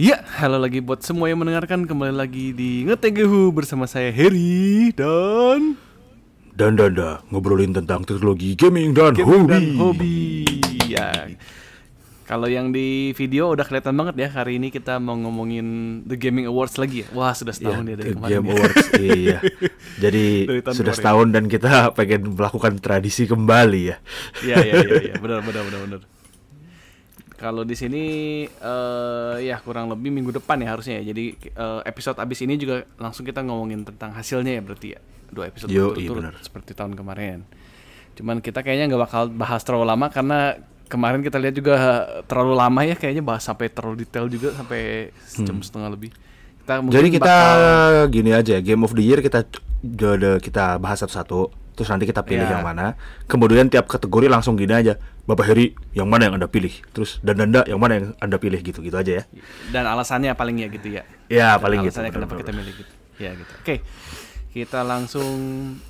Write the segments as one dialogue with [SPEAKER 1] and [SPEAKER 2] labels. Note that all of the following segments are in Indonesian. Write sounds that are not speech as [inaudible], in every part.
[SPEAKER 1] Ya, halo lagi buat semua yang mendengarkan Kembali lagi di Ngetegehu bersama saya Heri dan
[SPEAKER 2] Dan Danda Ngobrolin tentang teknologi gaming dan gaming hobi dan hobi
[SPEAKER 1] Ya kalau yang di video udah kelihatan banget ya hari ini kita mau ngomongin The Gaming Awards lagi ya. Wah sudah setahun ya, ya dari kemarin. Game ya. Awards [laughs] iya. Jadi sudah setahun ya.
[SPEAKER 2] dan kita pengen melakukan tradisi kembali ya. Iya iya
[SPEAKER 1] iya ya. benar benar benar benar. Kalau di sini uh, ya kurang lebih minggu depan ya harusnya ya. Jadi uh, episode abis ini juga langsung kita ngomongin tentang hasilnya ya berarti ya. Dua episode iya bener. seperti tahun kemarin. Cuman kita kayaknya nggak bakal bahas terlalu lama karena kemarin kita lihat juga eh, terlalu lama ya kayaknya bahas sampai terlalu detail juga sampai jam hmm. setengah lebih. Kita Jadi kita bakal...
[SPEAKER 2] gini aja ya, Game of the Year kita kita bahas satu-satu terus nanti kita pilih yeah. yang mana kemudian tiap kategori langsung gini aja Bapak Heri yang mana yang anda pilih terus dan Danda yang mana yang anda pilih gitu gitu aja ya
[SPEAKER 1] dan alasannya paling ya gitu ya ya dan paling gitu. alasannya gitu, kenapa kita milih gitu ya gitu oke okay. kita langsung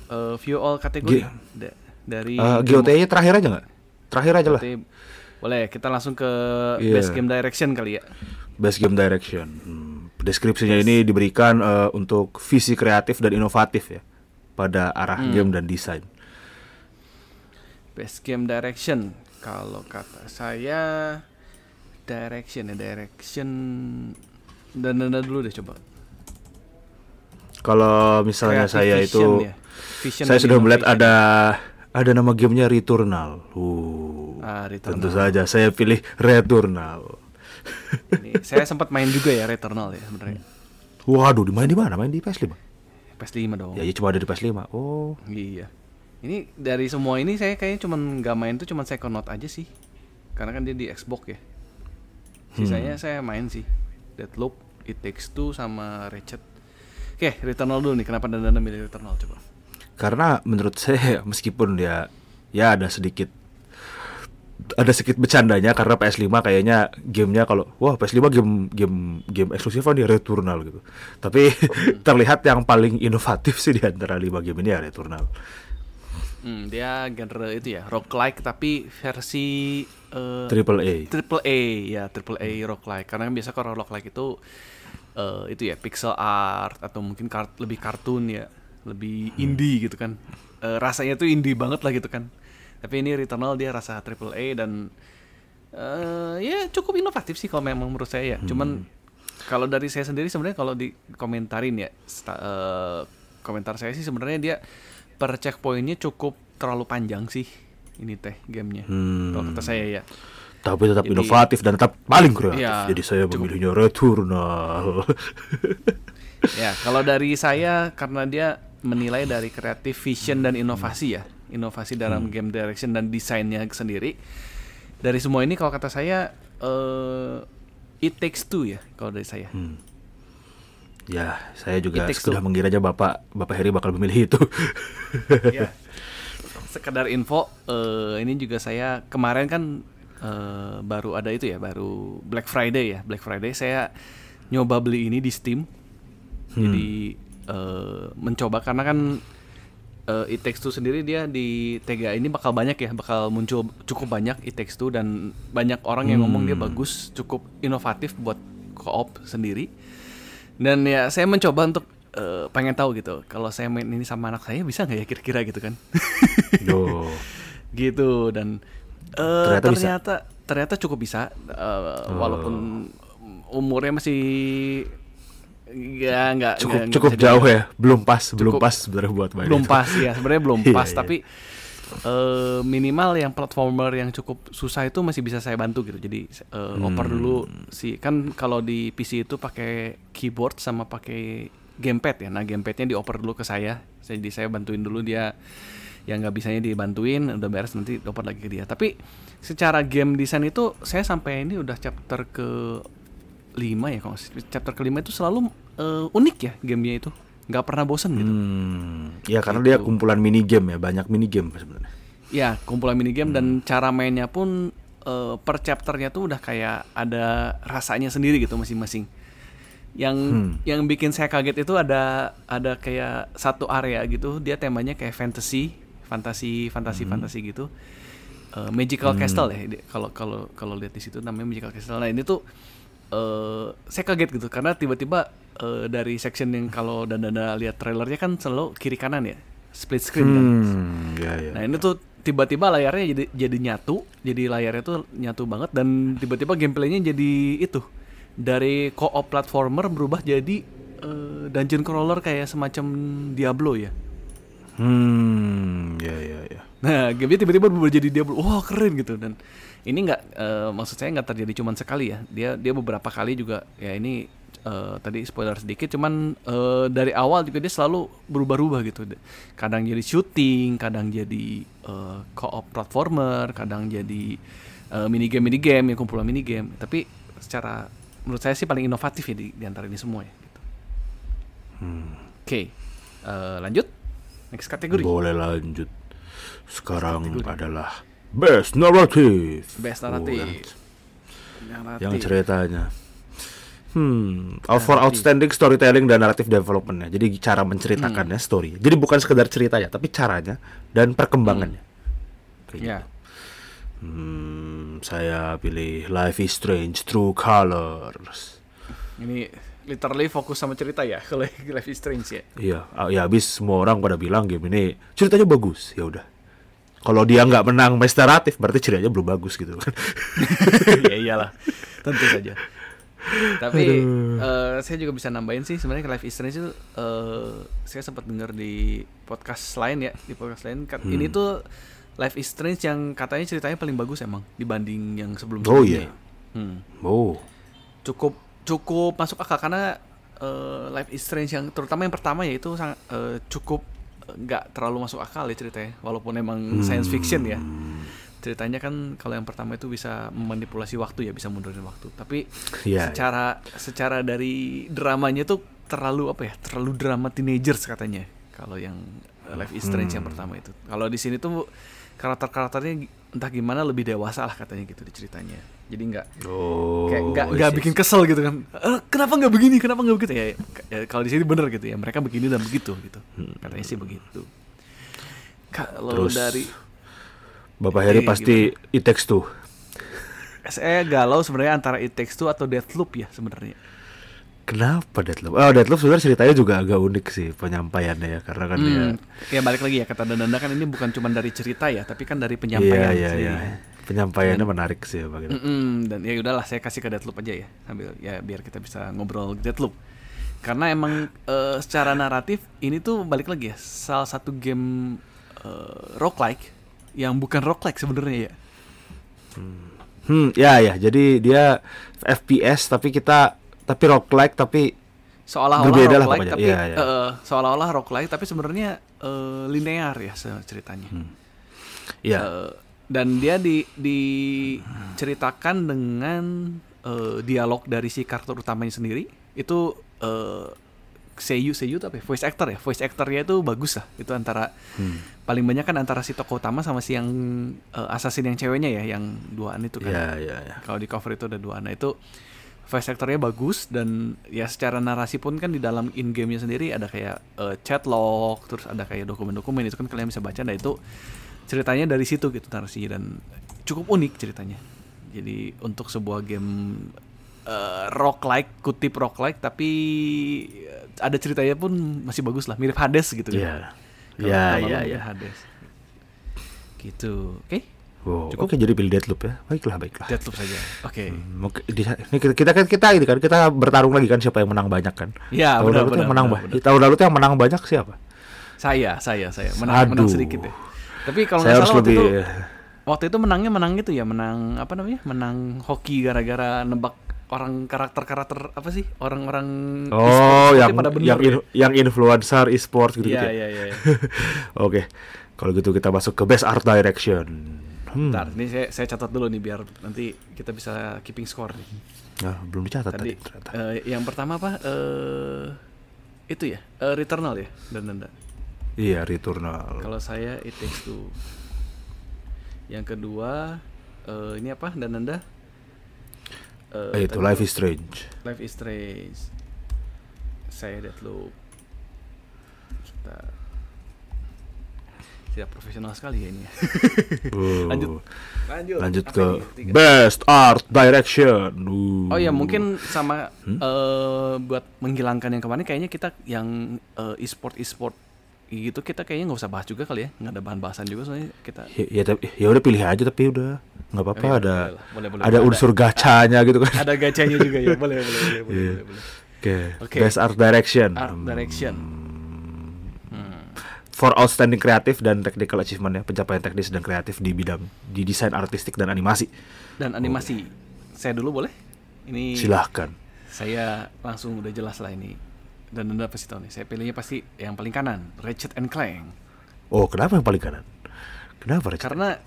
[SPEAKER 1] uh, view all kategori eh, G dari uh, GOT-nya terakhir aja nggak terakhir aja lah boleh kita langsung ke yeah. best game direction kali ya
[SPEAKER 2] best game direction hmm. deskripsinya yes. ini diberikan uh, untuk visi kreatif dan inovatif ya pada arah hmm. game dan desain.
[SPEAKER 1] Best game direction kalau kata saya direction ya direction dan dana dulu deh coba.
[SPEAKER 2] Kalau misalnya Kreatif saya itu ya. Vision saya sudah melihat ada ada nama gamenya Returnal.
[SPEAKER 1] Uh, ah, Returnal. Tentu saja
[SPEAKER 2] saya pilih Returnal.
[SPEAKER 1] Ini, saya sempat main juga ya Returnal ya sebenarnya.
[SPEAKER 2] Waduh, dimain di mana? Main di PS5.
[SPEAKER 1] PS5 dong. Ya, ya cuma ada di PS5. Oh. Iya. Ini dari semua ini saya kayaknya cuma nggak main tuh cuma Second Note aja sih. Karena kan dia di Xbox ya. Sisanya hmm. saya main sih. Deadloop, It Takes Two sama Ratchet. Oke, Returnal dulu nih. Kenapa Dandana milih Returnal coba?
[SPEAKER 2] Karena menurut [laughs] saya meskipun dia ya ada sedikit ada sedikit bercandanya karena PS5 kayaknya gamenya kalau wah PS5 game game game eksklusif kan dia Returnal gitu. Tapi hmm. [laughs] terlihat yang paling inovatif sih di antara lima game ini ya Returnal.
[SPEAKER 1] Hmm, dia genre itu ya rock like tapi versi uh, triple A. Triple A ya, triple A hmm. rock like Karena kan biasa kalau rock like itu uh, itu ya pixel art atau mungkin kart lebih kartun ya, lebih hmm. indie gitu kan. Uh, rasanya tuh indie banget lah gitu kan tapi ini Returnal dia rasa triple A dan uh, ya cukup inovatif sih kalau memang menurut saya ya hmm. cuman kalau dari saya sendiri sebenarnya kalau dikomentarin ya uh, komentar saya sih sebenarnya dia per checkpointnya cukup terlalu panjang sih ini teh gamenya hmm. kalau kata saya ya
[SPEAKER 2] tapi tetap jadi, inovatif dan tetap paling kreatif ya, jadi saya memilihnya Returnal
[SPEAKER 1] ya kalau dari saya karena dia menilai dari kreatif vision dan inovasi ya inovasi dalam hmm. game direction dan desainnya sendiri. Dari semua ini kalau kata saya uh, it takes two ya kalau dari saya. Hmm. Ya, saya juga sudah mengira aja
[SPEAKER 2] Bapak Bapak Heri bakal memilih itu.
[SPEAKER 1] [laughs] ya. Sekedar info, uh, ini juga saya kemarin kan uh, baru ada itu ya, baru Black Friday ya. Black Friday saya nyoba beli ini di Steam. Hmm. Jadi uh, mencoba karena kan uh, eh, It Takes sendiri dia di TGA ini bakal banyak ya, bakal muncul cukup banyak It Takes dan banyak orang yang hmm. ngomong dia hmm. bagus, cukup inovatif buat co-op sendiri. Dan ya saya mencoba untuk uh, pengen tahu gitu, kalau saya main ini sama anak saya bisa nggak ya kira-kira gitu kan? [laughs] gitu dan uh, ternyata ternyata, ternyata cukup bisa uh, oh. walaupun umurnya masih Ya, enggak, cukup enggak, cukup enggak jauh ya. Belum pas, cukup, belum pas sebenarnya buat main. Belum pas ya, sebenarnya belum [laughs] iya, pas, yeah, tapi uh, minimal yang platformer yang cukup susah itu masih bisa saya bantu gitu. Jadi uh, hmm. oper dulu sih kan kalau di PC itu pakai keyboard sama pakai gamepad ya. Nah, gamepadnya dioper dulu ke saya. Jadi saya bantuin dulu dia yang nggak bisanya dibantuin udah beres nanti dioper lagi ke dia tapi secara game design itu saya sampai ini udah chapter ke lima ya kalau chapter kelima itu selalu uh, unik ya gamenya itu nggak pernah bosen
[SPEAKER 2] gitu hmm, ya karena gitu. dia kumpulan mini game ya banyak mini game sebenarnya
[SPEAKER 1] ya kumpulan mini game hmm. dan cara mainnya pun uh, per chapternya tuh udah kayak ada rasanya sendiri gitu masing-masing yang hmm. yang bikin saya kaget itu ada ada kayak satu area gitu dia temanya kayak fantasy fantasi fantasi hmm. fantasi gitu uh, magical hmm. castle ya kalau kalau kalau lihat di situ namanya magical castle nah ini tuh uh, saya kaget gitu karena tiba-tiba uh, dari section yang kalau dan dana lihat trailernya kan selalu kiri kanan ya split screen kan. hmm, kan. Ya, ya, nah ya. ini tuh tiba-tiba layarnya jadi jadi nyatu, jadi layarnya tuh nyatu banget dan tiba-tiba gameplaynya jadi itu dari co-op platformer berubah jadi uh, dungeon crawler kayak semacam Diablo ya.
[SPEAKER 3] Hmm,
[SPEAKER 2] ya ya ya.
[SPEAKER 1] Nah, game-nya tiba-tiba berubah jadi Diablo. Wah, keren gitu dan ini nggak uh, maksud saya nggak terjadi cuman sekali ya dia dia beberapa kali juga ya ini uh, tadi spoiler sedikit cuman uh, dari awal juga dia selalu berubah-ubah gitu kadang jadi syuting kadang jadi uh, co-op platformer kadang jadi uh, mini game mini game ya kumpulan mini game tapi secara menurut saya sih paling inovatif ya di, di antara ini semua ya gitu. hmm. oke okay. uh, lanjut next kategori boleh
[SPEAKER 2] lanjut sekarang kategori. adalah Best Narrative. Best oh, Narrative. Oh, yang ceritanya. Hmm, all for outstanding storytelling dan narrative developmentnya. Jadi cara menceritakannya hmm. story. Jadi bukan sekedar ceritanya, tapi caranya dan perkembangannya. Hmm. Gitu. Ya. Hmm, saya pilih Life is Strange True Colors.
[SPEAKER 1] Ini literally fokus sama cerita ya kalau [laughs] Life is Strange ya.
[SPEAKER 2] Iya, ya habis semua orang pada bilang game ini ceritanya bagus, ya udah kalau dia nggak menang Master Ratif berarti ceritanya belum bagus gitu kan
[SPEAKER 1] [laughs] ya iyalah tentu saja tapi uh, saya juga bisa nambahin sih sebenarnya live is Strange itu uh, saya sempat dengar di podcast lain ya di podcast lain kan hmm. ini tuh live is Strange yang katanya ceritanya paling bagus emang dibanding yang sebelumnya oh iya yeah. hmm. oh cukup cukup masuk akal karena uh, eh, live is Strange yang terutama yang pertama yaitu sangat uh, cukup nggak terlalu masuk akal ya ceritanya walaupun emang hmm. science fiction ya hmm. ceritanya kan kalau yang pertama itu bisa memanipulasi waktu ya bisa mundurin waktu tapi yeah, iya. secara yeah. secara dari dramanya tuh terlalu apa ya terlalu drama teenagers katanya kalau yang Life is Strange hmm. yang pertama itu kalau di sini tuh karakter-karakternya entah gimana lebih dewasa lah katanya gitu di ceritanya jadi nggak oh, kayak nggak nggak bikin kesel gitu kan eh, kenapa nggak begini kenapa nggak begitu ya, ya kalau di sini bener gitu ya mereka begini dan begitu gitu hmm. katanya sih begitu kalau dari bapak iya, Heri pasti itex tuh saya galau sebenarnya antara itex tuh atau death loop ya sebenarnya
[SPEAKER 2] Kenapa Deadloop? Oh, Deadloop sebenarnya ceritanya juga agak unik sih penyampaiannya ya karena kan hmm. ya.
[SPEAKER 1] Ya balik lagi ya kata Dananda kan ini bukan cuma dari cerita ya, tapi kan dari iya, penyampaian. yeah, iya, iya.
[SPEAKER 2] Penyampaiannya dan, menarik sih ya,
[SPEAKER 1] bagi mm -mm, dan ya udahlah saya kasih ke Deadloop aja ya sambil ya biar kita bisa ngobrol Deadloop. Karena emang uh, secara naratif ini tuh balik lagi ya salah satu game uh, roguelike yang bukan roguelike sebenarnya ya. Hmm.
[SPEAKER 2] hmm, ya ya. Jadi dia FPS tapi kita tapi rock like tapi
[SPEAKER 1] seolah-olah lah, tapi ya, ya. Uh, seolah-olah rock like tapi sebenarnya uh, linear ya ceritanya. Hmm. Ya. Uh, dan dia di diceritakan dengan uh, dialog dari si karakter utamanya sendiri itu uh, seiyu seiyu tapi ya? voice actor ya voice actornya itu bagus lah itu antara hmm. paling banyak kan antara si tokoh utama sama si yang uh, assassin yang ceweknya ya yang duaan itu kan yeah, yeah, yeah. kalau di cover itu ada duaan nah itu uh, voice actornya bagus dan ya secara narasi pun kan di dalam in gamenya sendiri ada kayak uh, eh, chat log terus ada kayak dokumen-dokumen itu kan kalian bisa baca nah itu ceritanya dari situ gitu narasi dan cukup unik ceritanya jadi untuk sebuah game uh, eh, rock like kutip rock like tapi eh, ada ceritanya pun masih bagus lah mirip Hades gitu ya ya ya Hades gitu oke okay? Wow. Cukup? okay, jadi pilih dead loop ya. Baiklah, baiklah. Dead loop saja. Oke. Okay.
[SPEAKER 2] Hmm, kita kan kita ini gitu kan kita bertarung lagi kan siapa yang menang banyak kan. Iya, tahun benar, lalu benar, yang menang Tahun yang menang banyak siapa?
[SPEAKER 1] Saya, saya, saya. Menang, Aduh. menang sedikit ya. Tapi kalau nggak salah waktu lebih... itu waktu itu menangnya menang itu ya, menang apa namanya? Menang hoki gara-gara nebak orang karakter-karakter apa sih? Orang-orang Oh, yang pada bener, yang, ya? yang
[SPEAKER 2] influencer e-sport gitu-gitu. Iya, iya, iya. Oke. Kalau gitu kita masuk ke best art direction.
[SPEAKER 1] Hmm. ini saya, saya catat dulu nih biar nanti kita bisa keeping score nih.
[SPEAKER 2] Nah, belum dicatat tadi.
[SPEAKER 1] tadi uh, yang pertama apa? Uh, itu ya, uh, Returnal ya, dan dan.
[SPEAKER 2] Iya, Returnal.
[SPEAKER 1] Kalau saya It Takes Two. Yang kedua, uh, ini apa? Dan Nanda? Uh, eh, itu Life is Strange. Life is Strange. Saya Deadloop. Kita tidak profesional sekali ya ini. oh. [laughs] lanjut, lanjut, lanjut ke ini? Best
[SPEAKER 2] Art Direction. Uh. Oh ya mungkin sama hmm?
[SPEAKER 1] uh, buat menghilangkan yang kemarin kayaknya kita yang uh, e-sport e-sport gitu kita kayaknya nggak usah bahas juga kali ya nggak ada bahan bahasan juga soalnya kita ya, ya ya udah pilih aja
[SPEAKER 2] tapi udah nggak apa-apa ya, ada boleh, boleh, ada boleh, unsur ada, gacanya gitu kan ada gacanya juga ya [laughs]
[SPEAKER 1] boleh boleh boleh yeah. Iya.
[SPEAKER 2] boleh, boleh. Oke, okay. okay. best art direction.
[SPEAKER 1] Art direction. Hmm
[SPEAKER 2] for outstanding kreatif dan technical achievement ya pencapaian teknis dan kreatif di bidang di desain artistik dan animasi
[SPEAKER 1] dan animasi oh. saya dulu boleh ini silahkan saya langsung udah jelas lah ini dan anda pasti tahu nih saya pilihnya pasti yang paling kanan Ratchet and Clank
[SPEAKER 2] oh kenapa yang paling kanan
[SPEAKER 1] kenapa Ratchet karena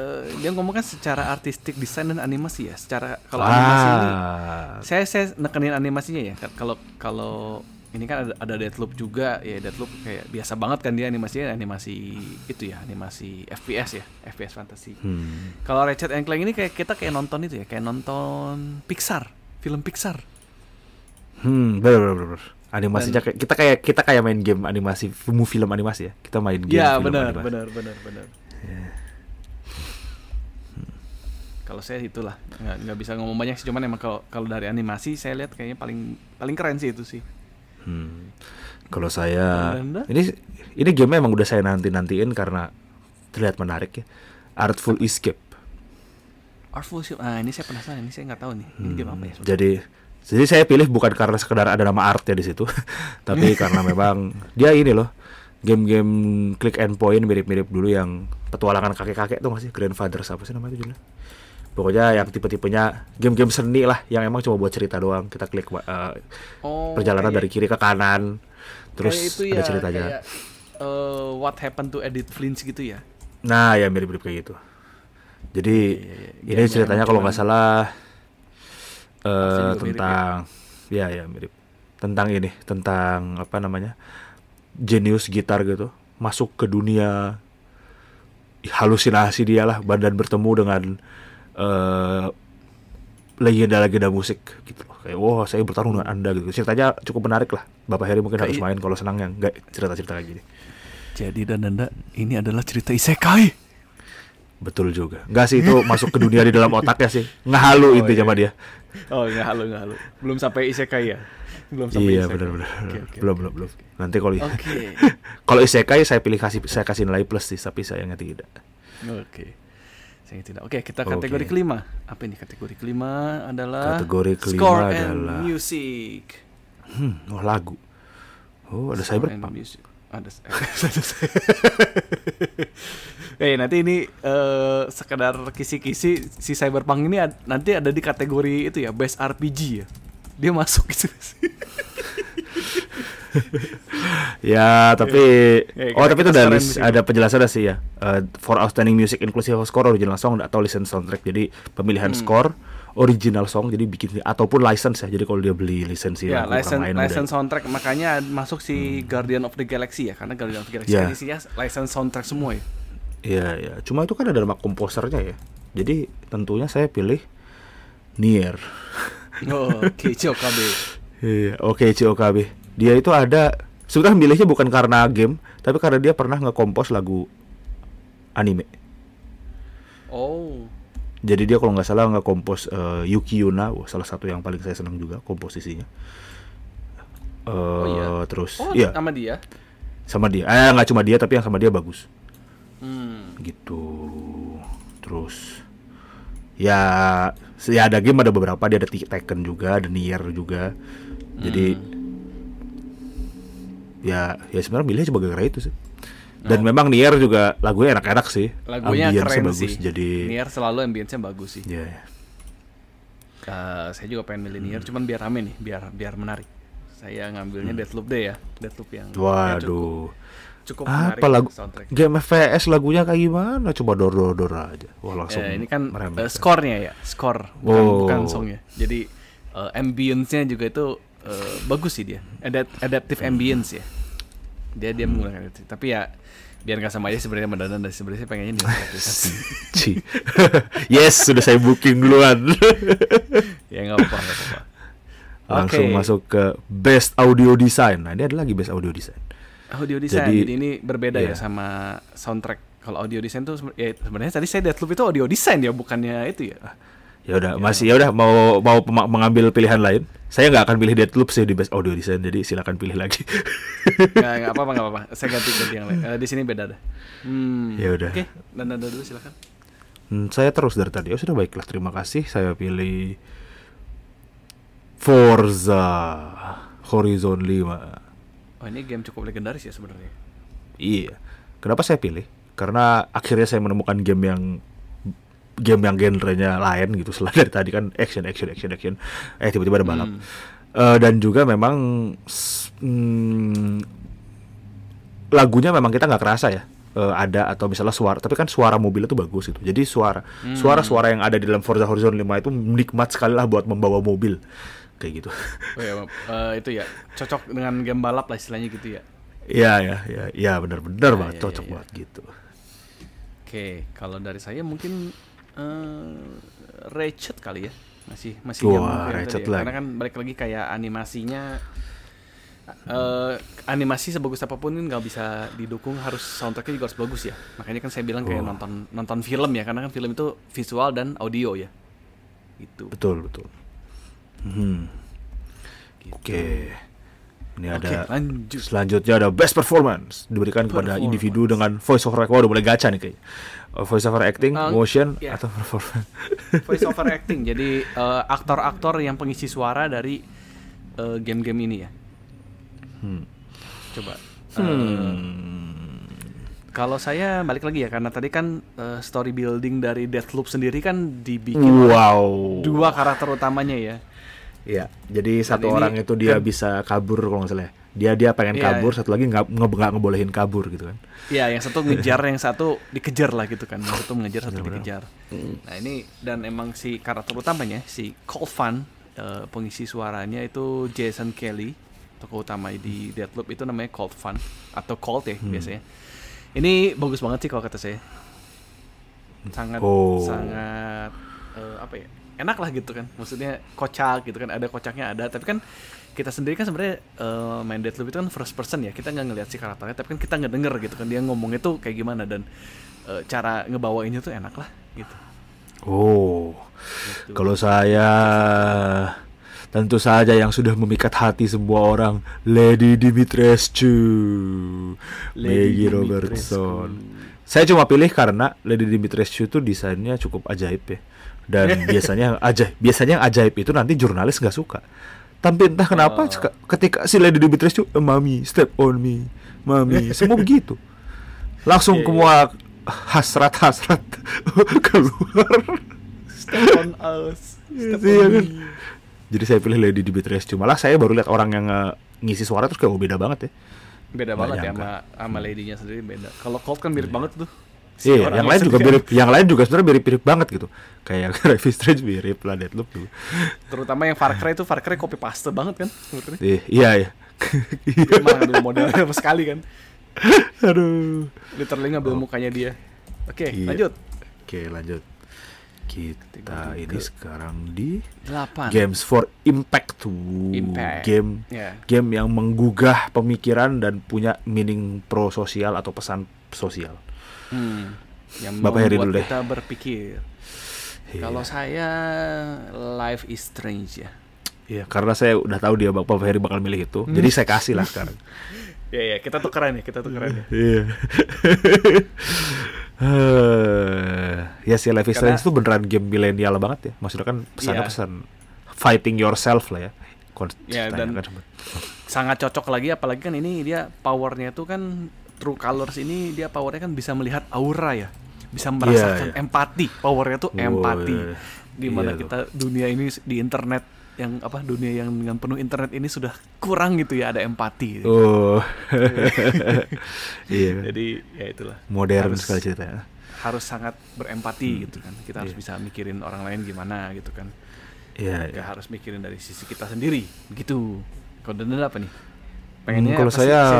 [SPEAKER 1] uh, dia ngomong kan secara artistik desain dan animasi ya secara kalau ah. animasi ini, ah. saya saya nekenin animasinya ya kalau kalau ini kan ada, ada loop juga ya loop kayak biasa banget kan dia animasinya animasi itu ya animasi FPS ya FPS fantasy hmm. kalau Ratchet and Clank ini kayak kita kayak nonton itu ya kayak nonton Pixar film Pixar hmm bener bener, bener.
[SPEAKER 2] animasinya kayak kita kayak kita kayak main game animasi film film animasi ya kita main game ya benar bener, benar
[SPEAKER 1] bener bener bener ya. kalau saya itulah nggak, bisa ngomong banyak sih cuman emang kalau kalau dari animasi saya lihat kayaknya paling paling keren sih itu sih
[SPEAKER 2] Hmm. Kalau saya ini ini game emang udah saya nanti nantiin karena terlihat menarik ya. Artful Escape.
[SPEAKER 1] Artful Escape. Ah ini saya penasaran. Ini saya nggak tahu nih. Ini hmm. game apa ya? Hmm.
[SPEAKER 2] Jadi jadi saya pilih bukan karena sekedar ada nama art ya di situ, [laughs] tapi [laughs] karena memang dia ini loh game-game click and point mirip-mirip dulu yang petualangan kakek-kakek tuh masih grandfather apa sih namanya itu judulnya? pokoknya yang tipe-tipenya game-game seni lah yang emang cuma buat cerita doang kita klik uh,
[SPEAKER 1] oh, perjalanan kayak, dari
[SPEAKER 2] kiri ke kanan terus itu ada ya, ceritanya kayak,
[SPEAKER 1] uh, what happened to Edith Flinch gitu ya
[SPEAKER 2] nah ya mirip-mirip kayak gitu jadi ya, ya, ya. ini ceritanya kalau nggak salah uh, eh, tentang mirip, ya. ya ya mirip tentang ini tentang apa namanya genius gitar gitu masuk ke dunia halusinasi dia lah badan bertemu dengan ada eh, legenda-legenda musik gitu loh. Kayak wah wow, saya bertarung dengan Anda gitu. Ceritanya cukup menarik lah. Bapak Heri mungkin Kayak... harus main kalau senang yang enggak cerita-cerita kayak gini. Jadi dan Anda ini adalah cerita isekai.
[SPEAKER 1] Betul juga.
[SPEAKER 2] Enggak sih itu masuk ke dunia di dalam otaknya sih. Ngehalu oh, intinya iya. sama dia.
[SPEAKER 1] Oh, ngehalu ngehalu. Belum sampai isekai ya. Belum sampai iya, isekai. Iya,
[SPEAKER 2] benar benar. Okay, okay, belum okay, belum belum. Nanti kalau okay. [laughs] kalau isekai saya pilih kasih saya kasih nilai plus sih, tapi sayangnya tidak.
[SPEAKER 1] Oke. Okay. Saya tidak. Oke, kita kategori okay. kelima. Apa ini kategori kelima adalah kategori kelima score adalah and music. Hmm, oh
[SPEAKER 2] lagu. Oh, ada score cyberpunk. music.
[SPEAKER 1] Ada. [laughs] eh, nanti ini uh, sekedar kisi-kisi si cyberpunk ini ad, nanti ada di kategori itu ya, best RPG ya. Dia masuk gitu [laughs] [laughs] ya tapi ya, oh tapi itu udah gitu. ada
[SPEAKER 2] penjelasan sih ya uh, for outstanding music inclusive score original song atau license soundtrack jadi pemilihan hmm. score original song jadi bikin ataupun license ya jadi kalau dia beli lisensi ya, ya license, lain license
[SPEAKER 1] soundtrack makanya masuk si hmm. Guardian of the Galaxy ya karena Guardian of the Galaxy yeah. isinya ya, license soundtrack semua ya
[SPEAKER 2] Iya ya cuma itu kan ada nama komposernya ya jadi tentunya saya pilih Nier
[SPEAKER 1] oh Oke, okay, [laughs]
[SPEAKER 2] Iya, oke oh, okay, COKB dia itu ada sebetulnya milihnya bukan karena game tapi karena dia pernah ngekompos lagu anime oh jadi dia kalau nggak salah ngekompos uh, eh, Yuki Yuna salah satu yang paling saya senang juga komposisinya uh, oh, iya. terus oh, iya sama dia sama dia eh nggak cuma dia tapi yang sama dia bagus hmm. gitu terus ya ya ada game ada beberapa dia ada Tekken juga ada Nier juga jadi hmm ya ya sebenarnya milih sebagai gara-gara itu sih dan oh. memang Nier juga lagunya enak-enak sih lagunya ambience keren bagus sih. jadi
[SPEAKER 1] Nier selalu ambience-nya bagus sih ya yeah. Iya. uh, saya juga pengen milih Nier hmm. cuman biar rame nih biar biar menarik saya ngambilnya hmm. Deathloop deh ya Deathloop yang waduh cukup, cukup apa lagu game FPS
[SPEAKER 2] lagunya kayak gimana coba dor dor aja
[SPEAKER 1] wah eh, langsung ini kan uh, eh, skornya ya skor ya, bukan oh. bukan songnya jadi uh, ambience-nya juga itu uh, bagus sih dia Adapt adaptive ambience ya dia dia menggunakan itu tapi ya biar nggak sama aja sebenarnya mendadak dan sebenarnya saya pengennya di [laughs]
[SPEAKER 2] yes sudah saya booking duluan
[SPEAKER 1] [laughs] ya nggak apa nggak apa langsung okay. masuk
[SPEAKER 2] ke best audio design nah ini ada lagi best audio design audio design jadi, jadi ini berbeda yeah. ya iya.
[SPEAKER 1] sama soundtrack kalau audio design tuh ya sebenarnya tadi saya Deathloop itu audio design ya bukannya itu ya ya udah
[SPEAKER 2] ya. masih ya udah mau mau mengambil pilihan lain saya nggak akan pilih Deadloop sih di best audio design jadi silakan pilih lagi
[SPEAKER 1] nggak apa apa nggak [laughs] apa, apa saya ganti ganti yang lain uh, di sini beda deh hmm, ya udah oke okay. dan dan dulu silakan
[SPEAKER 2] hmm, saya terus dari tadi oh sudah baiklah terima kasih saya pilih Forza Horizon
[SPEAKER 1] 5 oh ini game cukup legendaris ya sebenarnya
[SPEAKER 2] iya kenapa saya pilih karena akhirnya saya menemukan game yang game yang genrenya lain gitu selain dari tadi kan action action action action eh tiba-tiba ada balap hmm. uh, dan juga memang mm, lagunya memang kita nggak kerasa ya eh, ada atau misalnya suara tapi kan suara mobil itu bagus gitu jadi suara suara suara suara yang ada di dalam Forza Horizon 5 itu nikmat sekali lah buat membawa mobil kayak gitu
[SPEAKER 1] oh ya uh, itu ya cocok dengan game balap lah istilahnya gitu ya
[SPEAKER 2] Iya ya ya ya benar-benar ah, banget ya, cocok ya, ya.
[SPEAKER 1] banget gitu. Oke, kalau dari saya mungkin uh, eh, Ratchet kali ya masih masih Wah, Ratchet ya. karena kan balik lagi kayak animasinya uh, animasi sebagus apapun ini kan nggak bisa didukung harus soundtracknya juga harus bagus ya makanya kan saya bilang kayak Wah. nonton nonton film ya karena kan film itu visual dan audio ya
[SPEAKER 2] itu betul betul hmm. gitu. oke okay. ini okay, ada lanjut. selanjutnya ada best performance diberikan kepada individu dengan voice over record udah mulai gacha nih kayaknya Oh, voice over acting, uh, motion yeah. atau performance?
[SPEAKER 1] [laughs] voice over acting. Jadi eh, aktor-aktor uh, yang pengisi suara dari eh, game-game uh, ini ya. Hmm. Coba. Uh, Kalau saya balik lagi ya karena tadi kan uh, story building dari Deathloop sendiri kan dibikin wow. dua karakter utamanya ya.
[SPEAKER 2] Iya, jadi Dan satu orang itu dia kan, bisa kabur kalau nggak salah. Ya? dia dia pengen yeah, kabur yeah. satu lagi nggak nge, nggak ngebolehin kabur gitu kan
[SPEAKER 1] iya yeah, yang satu ngejar yang satu dikejar lah gitu kan yang satu mengejar satu dikejar hmm. nah ini dan emang si karakter utamanya si Colvan uh, eh, pengisi suaranya itu Jason Kelly tokoh utama di Deadloop itu namanya Cold Fun atau Cold ya hmm. biasanya ini bagus banget sih kalau kata saya sangat oh. sangat uh, apa ya enak lah gitu kan maksudnya kocak gitu kan ada kocaknya ada tapi kan kita sendiri kan sebenarnya uh, main lebih itu kan first person ya kita nggak ngeliat si karakternya tapi kan kita nggak denger gitu kan dia ngomong itu kayak gimana dan uh, cara ngebawainnya tuh enak lah gitu
[SPEAKER 2] oh gitu. kalau saya tentu saja yang sudah memikat hati sebuah orang Lady Dimitrescu Maggie Robertson saya cuma pilih karena Lady Dimitrescu itu desainnya cukup ajaib ya dan [laughs] biasanya aja biasanya yang ajaib itu nanti jurnalis nggak suka tapi entah kenapa uh. ketika si Lady Di Beatrice tuh eh, mami step on me, mami [laughs] semua begitu. Langsung yeah, iya, iya. semua hasrat hasrat [laughs] keluar.
[SPEAKER 1] Step on us. Step iya, on kan? me.
[SPEAKER 2] Jadi saya pilih Lady Di Beatrice cuma lah saya baru lihat orang yang eh, ngisi suara terus kayak oh, beda banget ya.
[SPEAKER 1] Beda Nggak banget ya sama sama hmm. Lady-nya sendiri beda. Kalau Cold kan mirip yeah. banget tuh si iya, iya yang lain juga kan. mirip,
[SPEAKER 2] yang lain juga sebenarnya mirip-mirip banget gitu. Kayak Life [laughs] Strange mirip
[SPEAKER 1] lah Deadloop tuh. Terutama yang Far Cry itu Far Cry copy paste banget kan sebenarnya.
[SPEAKER 2] Iya, iya. iya.
[SPEAKER 1] Emang ambil modelnya sama sekali kan. [laughs] Aduh. Literally ngambil oh. mukanya dia. Oke, okay, iya. lanjut. Oke, okay, lanjut. Kita ini sekarang
[SPEAKER 2] di 8. Games for Impact. Impact. Game yeah. game yang menggugah pemikiran dan punya meaning pro sosial atau pesan sosial. Hmm.
[SPEAKER 1] Yang Bapak Heri dulu deh. Kita berpikir. Yeah. Kalau saya life is strange ya. Iya,
[SPEAKER 2] karena saya udah tahu dia Bapak Heri bakal milih itu. Hmm. Jadi saya kasih lah sekarang.
[SPEAKER 1] [laughs] Iya, iya, kita tukeran ya, kita tukeran ya.
[SPEAKER 2] Iya. [laughs] ya sih Life is Strange itu beneran game milenial banget ya. Maksudnya kan pesannya yeah. pesan fighting yourself lah ya. Iya yeah, dan kan
[SPEAKER 1] sangat cocok lagi apalagi kan ini dia powernya itu kan True Colors ini dia powernya kan bisa melihat aura ya, bisa iya, merasakan yeah, yeah. empati. Powernya tuh empati. Gimana mana iya yeah, kita dunia ini di internet yang apa dunia yang dengan penuh internet ini sudah kurang gitu ya ada empati. Gitu. Oh. [laughs] iya. Jadi ya itulah. Modern harus, sekali cerita. Harus sangat berempati hmm. gitu kan. Kita harus yeah. bisa mikirin orang lain gimana gitu kan. Iya. Yeah, yeah. harus mikirin dari sisi kita sendiri. Begitu. Kau dendam apa nih? pengennya kalau saya sih?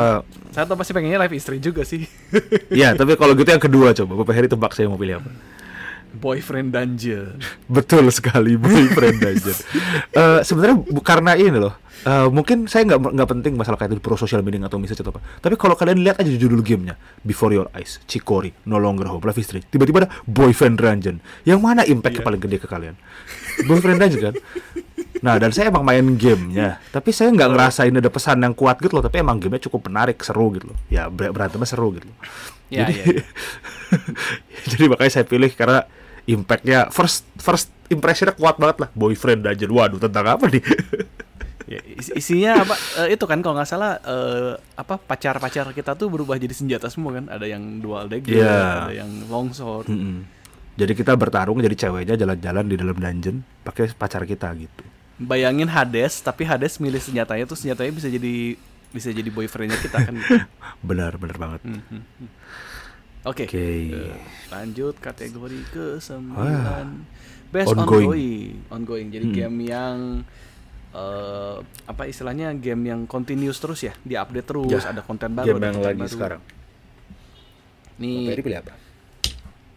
[SPEAKER 1] saya tuh pasti pengennya live istri juga sih [laughs] Iya tapi kalau gitu yang
[SPEAKER 2] kedua coba Bapak Heri tebak saya mau pilih apa
[SPEAKER 1] Boyfriend Dungeon.
[SPEAKER 2] Betul sekali Boyfriend [laughs] Dungeon. uh, Sebenarnya karena ini loh, uh, mungkin saya nggak nggak penting masalah kayak itu pro social media atau misalnya atau apa. Tapi kalau kalian lihat aja judul gamenya, Before Your Eyes, chikori No Longer Home, live History, tiba-tiba ada Boyfriend Dungeon. Yang mana impact yeah. paling gede ke kalian? Boyfriend Dungeon kan? [laughs] Nah dan saya emang main gamenya, tapi saya nggak ngerasain ada pesan yang kuat gitu loh. Tapi emang gamenya cukup menarik, seru gitu loh. Ya ber berantemnya seru gitu. Loh. Ya, ya jadi, ya. [laughs] jadi makanya saya pilih karena impactnya first first impressionnya kuat banget lah. Boyfriend aja, waduh tentang apa nih? Ya, isinya
[SPEAKER 1] apa uh, itu kan kalau nggak salah uh, apa pacar pacar kita tuh berubah jadi senjata semua kan ada yang dual dagger yeah. ada yang longsword mm
[SPEAKER 2] -mm. jadi kita bertarung jadi ceweknya jalan-jalan di dalam dungeon pakai pacar kita gitu
[SPEAKER 1] bayangin Hades tapi Hades milih senjatanya tuh senjatanya bisa jadi bisa jadi boyfriendnya kita kan [laughs] benar benar banget hmm, hmm, hmm. oke okay. okay. uh, eh, lanjut kategori ke sembilan ah. best ongoing. ongoing ongoing jadi hmm. game yang uh, apa istilahnya game yang continuous terus ya diupdate terus ya. ada konten baru game ada yang lagi baru. sekarang nih pilih apa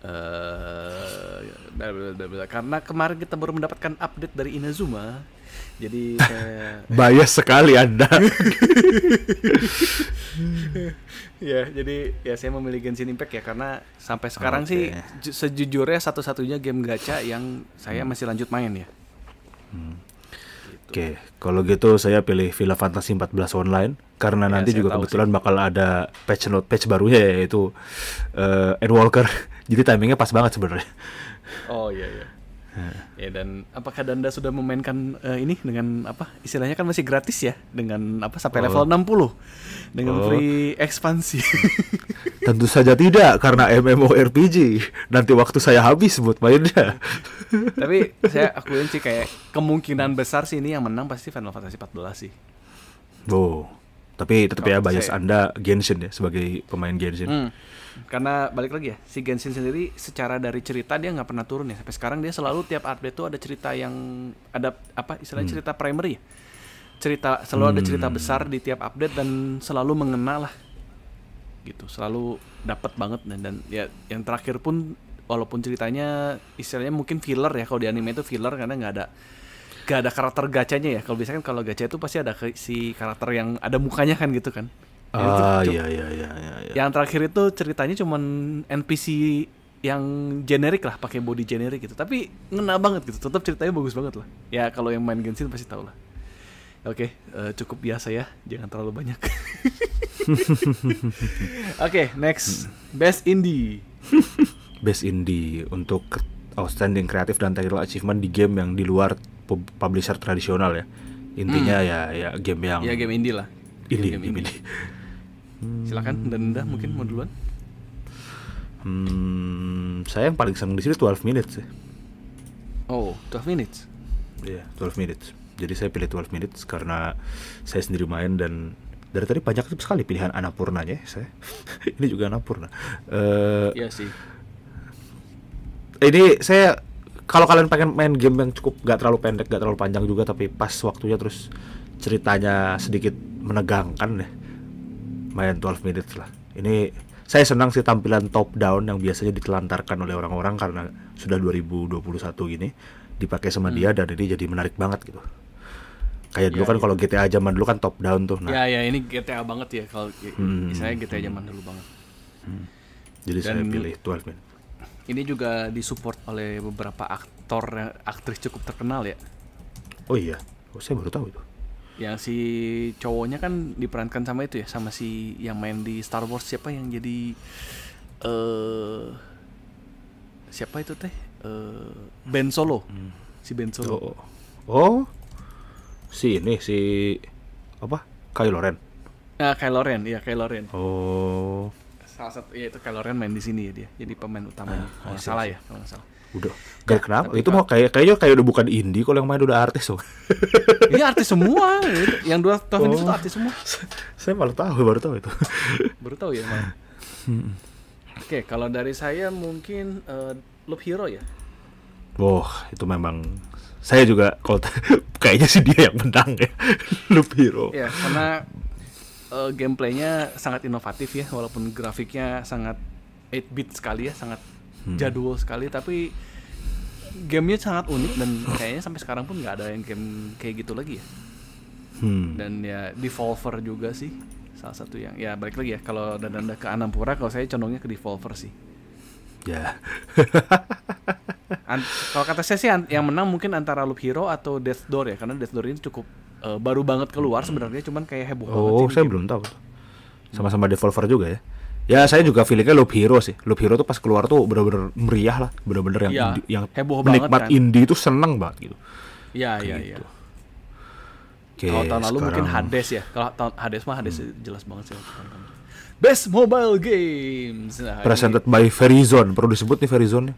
[SPEAKER 1] Uh, karena kemarin kita baru mendapatkan update dari Inazuma, jadi saya bias
[SPEAKER 2] sekali Anda.
[SPEAKER 1] [laughs] ya, jadi ya saya memilih Genshin Impact ya karena sampai sekarang okay. sih sejujurnya satu-satunya game gacha yang saya masih lanjut main ya. Hmm. Oke,
[SPEAKER 2] kalau gitu saya pilih Villa Fantasy 14 online karena ya, nanti juga kebetulan sih. bakal ada patch note patch barunya yaitu uh, Walker. [laughs] Jadi timingnya pas banget sebenarnya.
[SPEAKER 1] Oh iya iya. [laughs] Ya dan apakah Danda sudah memainkan uh, ini dengan apa? Istilahnya kan masih gratis ya dengan apa sampai oh. level 60 dengan oh. free ekspansi.
[SPEAKER 2] [laughs] Tentu saja tidak karena MMORPG. Nanti waktu saya habis buat mainnya.
[SPEAKER 1] [laughs] Tapi saya akuin sih kayak kemungkinan besar sih ini yang menang pasti Final Fantasy 14 sih. Oh.
[SPEAKER 2] Tapi tetap ya bias saya... Anda Genshin ya sebagai pemain Genshin. Hmm
[SPEAKER 1] karena balik lagi ya si Genshin sendiri secara dari cerita dia nggak pernah turun ya sampai sekarang dia selalu tiap update tuh ada cerita yang ada apa istilahnya hmm. cerita primary ya. cerita selalu hmm. ada cerita hmm. besar di tiap update dan selalu mengenal lah gitu selalu dapat banget dan dan ya yang terakhir pun walaupun ceritanya istilahnya mungkin filler ya kalau di anime itu filler karena nggak ada nggak ada karakter gacanya ya kalau biasanya kan kalau gacha itu pasti ada si karakter yang ada mukanya kan gitu kan
[SPEAKER 2] Ah ya
[SPEAKER 1] ya ya ya. Yang terakhir itu ceritanya cuman NPC yang generik lah pakai body generik gitu tapi ngena banget gitu tetap ceritanya bagus banget lah ya kalau yang main Genshin pasti tau lah oke okay, uh, eh, cukup biasa ya jangan terlalu banyak [laughs] oke okay, next best indie
[SPEAKER 2] [laughs] best indie untuk outstanding kreatif dan technical achievement di game yang di luar publisher tradisional ya intinya hmm. ya
[SPEAKER 1] ya game yang ya game indie lah indie game, game indie, indie. Silakan dah mungkin mau duluan.
[SPEAKER 2] Hmm, saya yang paling seneng di sini 12 minutes sih.
[SPEAKER 1] Oh, 12 minutes.
[SPEAKER 2] Iya, yeah, 12 minutes. Jadi saya pilih 12 minutes karena saya sendiri main dan dari tadi banyak sekali pilihan anapurnanya ya, saya. [laughs] ini juga anapurna. Uh, eh, iya sih. Ini saya kalau kalian pengen main game yang cukup gak terlalu pendek, gak terlalu panjang juga tapi pas waktunya terus ceritanya sedikit menegangkan deh. Ya main 12 minutes lah ini saya senang sih tampilan top down yang biasanya ditelantarkan oleh orang-orang karena sudah 2021 gini dipakai sama hmm. dia dan ini jadi menarik banget gitu. Kayak ya, dulu kan ya. kalau GTA zaman dulu kan top down tuh. Nah.
[SPEAKER 1] Ya ya ini GTA banget ya kalau hmm. saya GTA hmm, zaman hmm. dulu banget. Hmm. Jadi dan saya pilih 12 minutes. Ini juga disupport oleh beberapa aktor aktris cukup terkenal ya. Oh iya,
[SPEAKER 2] oh, saya baru tahu itu
[SPEAKER 1] yang si cowoknya kan diperankan sama itu ya sama si yang main di Star Wars siapa yang jadi eh uh, siapa itu teh uh, Ben Solo hmm. si Ben Solo oh,
[SPEAKER 2] oh. si ini si apa Kylo Ren
[SPEAKER 1] ah Kylo Ren ya Kylo Ren
[SPEAKER 2] oh
[SPEAKER 1] salah satu ya itu Kylo Ren main di sini ya dia jadi pemain utamanya oh, kalau salah ya kalau salah
[SPEAKER 2] Udah. Gak ya, kenapa? Itu mau kayak kayaknya kayak udah bukan indie kalau yang main udah artis loh.
[SPEAKER 1] [laughs] Ini iya, artis semua. Yang dua tahun oh. itu artis semua.
[SPEAKER 2] [laughs] Saya malah tahu, baru tahu itu. [laughs] baru tahu ya malah.
[SPEAKER 1] Hmm. Oke, kalau dari saya mungkin uh, eh, Loop Hero ya.
[SPEAKER 2] Wah, oh, itu memang saya juga kalau kayaknya sih dia yang menang ya Loop Hero. Ya,
[SPEAKER 1] karena uh, gameplaynya sangat inovatif ya, walaupun grafiknya sangat 8 bit sekali ya, sangat Hmm. jadul sekali tapi gamenya sangat unik dan [laughs] kayaknya sampai sekarang pun nggak ada yang game kayak gitu lagi ya hmm. dan ya Devolver juga sih salah satu yang ya balik lagi ya kalau dan ke Anampura kalau saya condongnya ke Devolver sih ya yeah. kalau kata saya sih yang menang mungkin antara Loop Hero atau Death Door ya karena Death Door ini cukup uh, baru banget keluar sebenarnya cuman kayak heboh oh, banget oh
[SPEAKER 2] saya belum tahu sama-sama Devolver juga ya ya saya juga feelingnya Love Hero sih Love Hero tuh pas keluar tuh bener-bener meriah lah bener-bener yang ya, indi, yang heboh menikmat banget, kan. indie itu seneng banget gitu
[SPEAKER 1] iya iya iya gitu. kalau tahun lalu sekarang... mungkin Hades ya kalau tahun Hades mah Hades hmm. jelas banget sih Best Mobile Games nah, presented
[SPEAKER 2] ini... by Verizon perlu disebut nih Verizon nih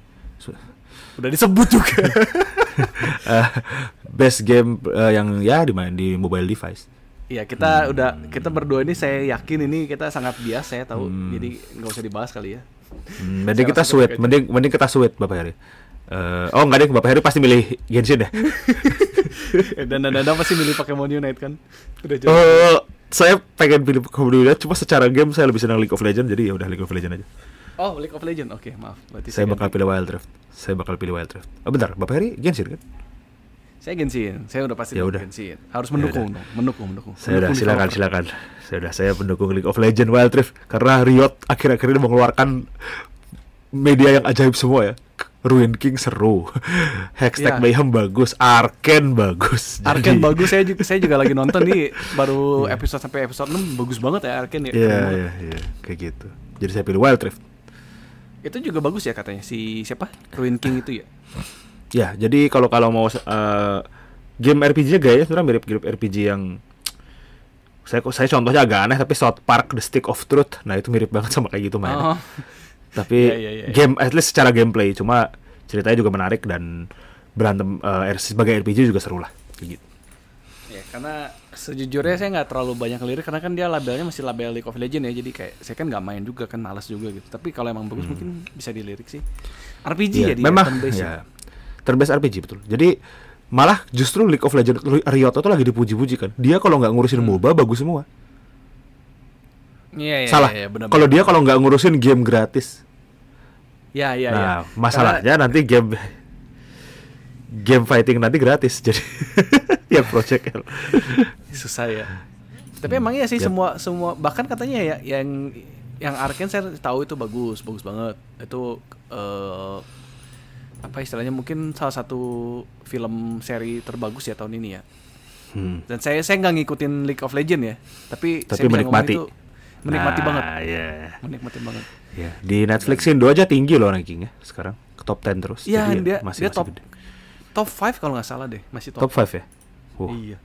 [SPEAKER 1] udah disebut juga
[SPEAKER 2] uh, [laughs] best game uh, yang ya dimain di mobile device
[SPEAKER 1] Iya, kita hmm. udah kita berdua ini saya yakin ini kita sangat bias saya tahu. Hmm. Jadi nggak usah dibahas kali ya. Hmm,
[SPEAKER 2] mending kita sweet, mending mending kita sweet Bapak Heri. Uh, oh nggak deh, Bapak Heri pasti milih Genshin deh
[SPEAKER 1] [laughs] dan dan dan pasti milih Pokemon Unite kan. Udah jauh. Eh,
[SPEAKER 2] uh, saya pengen pilih Pokemon Unite, cuma secara game saya lebih senang League of Legends, jadi ya udah League of Legends aja.
[SPEAKER 1] Oh, League of Legends. Oke, okay, maaf. Berarti saya, saya
[SPEAKER 2] bakal pilih Wild Rift. Saya bakal pilih Wild Rift. Oh, bentar, Bapak Heri Genshin kan?
[SPEAKER 1] Saya Genshin, saya udah pasti ya udah. Ya Harus mendukung, ya udah. mendukung, mendukung. Saya udah, silakan, silakan.
[SPEAKER 2] Saya udah, saya pendukung League of Legends Wild Rift karena Riot akhir-akhir ini mengeluarkan media yang ajaib semua ya. Ruin King seru, [laughs] hashtag yeah. Mayhem bagus, Arken bagus. [laughs] Arken
[SPEAKER 1] bagus, saya juga saya juga lagi nonton nih [laughs] iya. baru yeah. episode sampai episode 6 bagus banget ya Arken ya. Iya iya iya kayak gitu.
[SPEAKER 2] Jadi saya pilih Wild Rift.
[SPEAKER 1] Itu juga bagus ya katanya si siapa? Ruin King itu ya.
[SPEAKER 2] Ya, jadi kalau kalau mau uh, game RPG-nya ya, sebenarnya mirip game RPG yang saya saya contohnya agak aneh tapi South Park The Stick of Truth. Nah, itu mirip banget sama kayak gitu mainnya. Oh. Tapi yeah, yeah, yeah, iya. game at least secara gameplay cuma ceritanya juga menarik dan berantem uh, sebagai RPG juga seru lah gitu.
[SPEAKER 1] Ya, karena sejujurnya saya nggak terlalu banyak lirik karena kan dia labelnya masih label League of Legends ya jadi kayak saya kan nggak main juga kan malas juga gitu tapi kalau emang bagus hmm. mungkin bisa dilirik sih RPG yeah, ya di memang ya. Iya.
[SPEAKER 2] Turn-based RPG betul. Jadi malah justru League of Legends Riot itu lagi dipuji-puji kan. Dia kalau nggak ngurusin hmm. MOBA bagus semua.
[SPEAKER 1] Iya, iya, Salah. Iya, iya, kalau dia kalau
[SPEAKER 2] nggak ngurusin game gratis.
[SPEAKER 1] Iya, ya, nah, iya. masalahnya
[SPEAKER 2] Karena... nanti game game fighting nanti gratis. Jadi [laughs] ya project
[SPEAKER 1] susah ya. Tapi emang ya sih yep. semua semua bahkan katanya ya yang yang Arken saya tahu itu bagus, bagus banget. Itu uh, apa istilahnya mungkin salah satu film seri terbagus ya tahun ini ya. Hmm. Dan saya saya nggak ngikutin League of Legends ya, tapi tapi saya menikmati. Itu, menikmati nah, banget. Yeah. Menikmati banget. Yeah.
[SPEAKER 2] Di Netflix Indo aja tinggi loh rankingnya sekarang, ke top 10 terus. Iya, Jadi dia masih, dia masih top
[SPEAKER 1] gede. top 5 kalau nggak salah deh, masih top. Top 5 ya? Wow. Iya.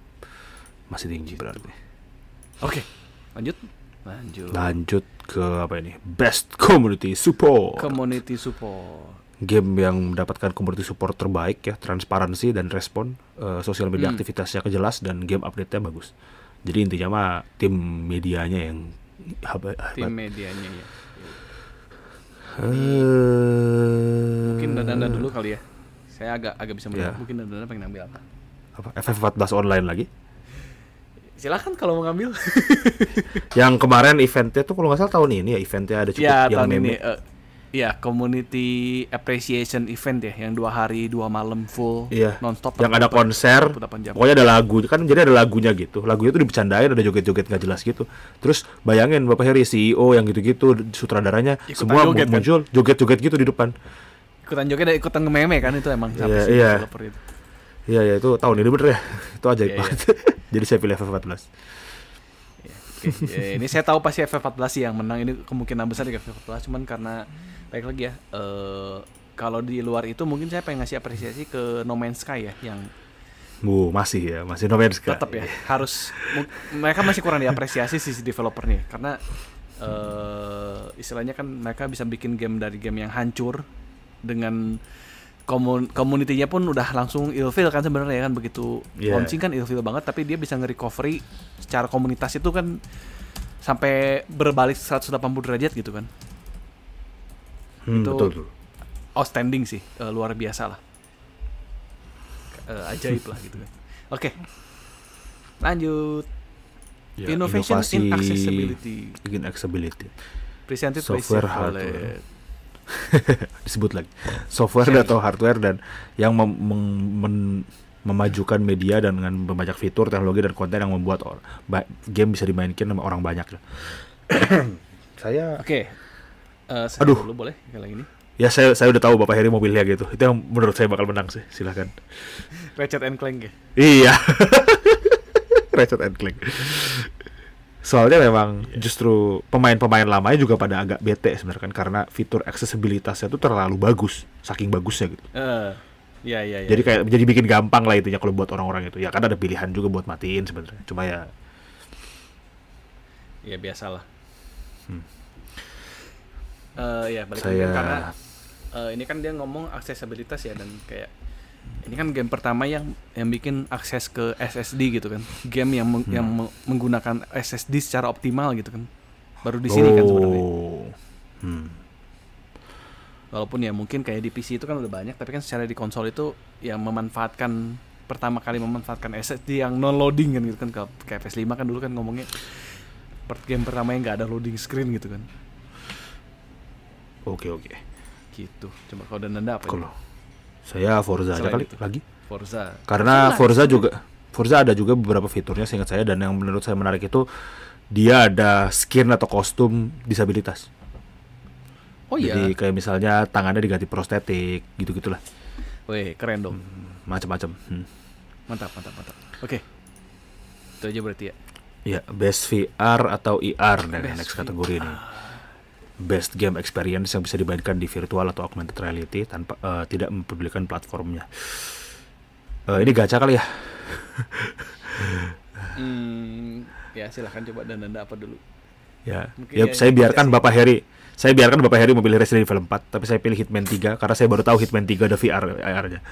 [SPEAKER 2] Masih tinggi gitu. berarti. Oke,
[SPEAKER 1] okay. lanjut. Lanjut. Lanjut
[SPEAKER 2] ke apa ini? Best Community Support.
[SPEAKER 1] Community Support
[SPEAKER 2] game yang mendapatkan community support terbaik ya transparansi dan respon uh, eh, sosial media hmm. aktivitasnya kejelas dan game update-nya bagus jadi intinya mah tim
[SPEAKER 1] medianya yang tim medianya ya
[SPEAKER 2] uh, mungkin dana dulu
[SPEAKER 1] kali ya saya agak agak bisa melihat yeah. mungkin dana pengen ambil apa
[SPEAKER 2] apa FF14 online lagi
[SPEAKER 1] silahkan kalau mau ngambil
[SPEAKER 2] [laughs] yang kemarin eventnya tuh kalau nggak salah tahun ini ya eventnya ada cukup ya, yang tahun meme ini, uh, eh,
[SPEAKER 1] Iya, community appreciation event ya, yang dua hari dua malam full, iya. nonstop. Yang ada konser, jam. pokoknya
[SPEAKER 2] ada lagu, kan jadi ada lagunya gitu. Lagunya itu dibicarain ada joget-joget nggak jelas gitu. Terus bayangin Bapak Heri CEO yang gitu-gitu, sutradaranya Ikutan semua joget, kan? muncul joget joget-joget gitu di depan.
[SPEAKER 1] Ikutan joget, ikutan ngememe kan itu emang. Iya, iya.
[SPEAKER 2] Iya, iya itu tahun ini bener ya, [laughs] itu aja. yeah, iya. banget. Yeah. [laughs] jadi saya pilih F14
[SPEAKER 1] okay. Ya, ini saya tahu pasti FF14 sih yang menang ini kemungkinan besar di FF14 cuman karena baik lagi ya uh, kalau di luar itu mungkin saya pengen ngasih apresiasi ke No Man's Sky ya yang
[SPEAKER 2] Bu, masih ya, masih No Man's Sky. Tetap
[SPEAKER 1] ya, harus mereka masih kurang diapresiasi sisi developernya karena uh, istilahnya kan mereka bisa bikin game dari game yang hancur dengan komun community-nya pun udah langsung ilfil kan sebenarnya ya kan begitu yeah. launching kan ilfil banget tapi dia bisa nge-recovery secara komunitas itu kan sampai berbalik 180 derajat gitu kan. Hmm, itu betul. outstanding sih, uh, luar biasa lah. Uh, ajaib lah gitu kan. [laughs] Oke. Okay. Lanjut. Ya, innovation inovasi in accessibility.
[SPEAKER 2] In accessibility. Presented software by hardware. [laughs] disebut lagi software atau hardware dan yang mem mem mem memajukan media dan dengan banyak fitur teknologi dan konten yang membuat game bisa dimainkan sama orang banyak. [coughs]
[SPEAKER 1] saya oke. Okay. Eh, uh, Aduh. Dulu boleh kalau ini.
[SPEAKER 2] Ya saya saya udah tahu Bapak Heri mau pilih gitu. Itu yang menurut saya bakal menang sih. Silahkan. Ratchet and Clank ya. Iya. [laughs] Ratchet and Clank soalnya memang yeah. justru pemain-pemain lamanya juga pada agak bete sebenarnya kan karena fitur aksesibilitasnya itu terlalu bagus saking bagusnya gitu
[SPEAKER 1] uh, ya, ya, jadi
[SPEAKER 2] kayak iya. jadi bikin gampang lah itunya kalau buat orang-orang itu ya kan ada pilihan juga buat matiin sebenarnya cuma ya
[SPEAKER 1] ya biasalah hmm. uh, ya balik Saya... karena uh, ini kan dia ngomong aksesibilitas ya dan kayak ini kan game pertama yang yang bikin akses ke SSD gitu kan game yang meng, hmm. yang menggunakan SSD secara optimal gitu kan baru di sini oh. kan sebenarnya oh. Hmm. walaupun ya mungkin kayak di PC itu kan udah banyak tapi kan secara di konsol itu yang memanfaatkan pertama kali memanfaatkan SSD yang non loading kan gitu kan kayak PS5 kan dulu kan ngomongnya game pertama yang nggak ada loading screen gitu kan oke okay, oke okay. gitu coba kalau dan nanda apa ya? kalau ya? Saya Forza aja kali itu. lagi. Forza. Karena Forza, Forza
[SPEAKER 2] juga Forza ada juga beberapa fiturnya seingat saya dan yang menurut saya menarik itu dia ada skin atau kostum disabilitas. Oh iya. Jadi kayak misalnya tangannya diganti prostetik gitu-gitulah.
[SPEAKER 1] Wih, keren dong. Hmm,
[SPEAKER 2] macam-macam. Hmm.
[SPEAKER 1] Mantap, mantap, mantap. Oke. Okay. Itu aja berarti ya.
[SPEAKER 2] Ya, best VR atau IR e dari next kategori ini best game experience yang bisa dimainkan di virtual atau augmented reality tanpa uh, tidak mempedulikan platformnya. Uh, ini gacha kali ya?
[SPEAKER 1] hmm, ya silahkan coba dan anda apa dulu.
[SPEAKER 2] Ya, ya, ya saya biarkan Bapak Heri. Saya biarkan Bapak Heri memilih Resident Evil 4, tapi saya pilih Hitman 3 karena saya baru tahu Hitman 3 ada VR AR-nya. [laughs]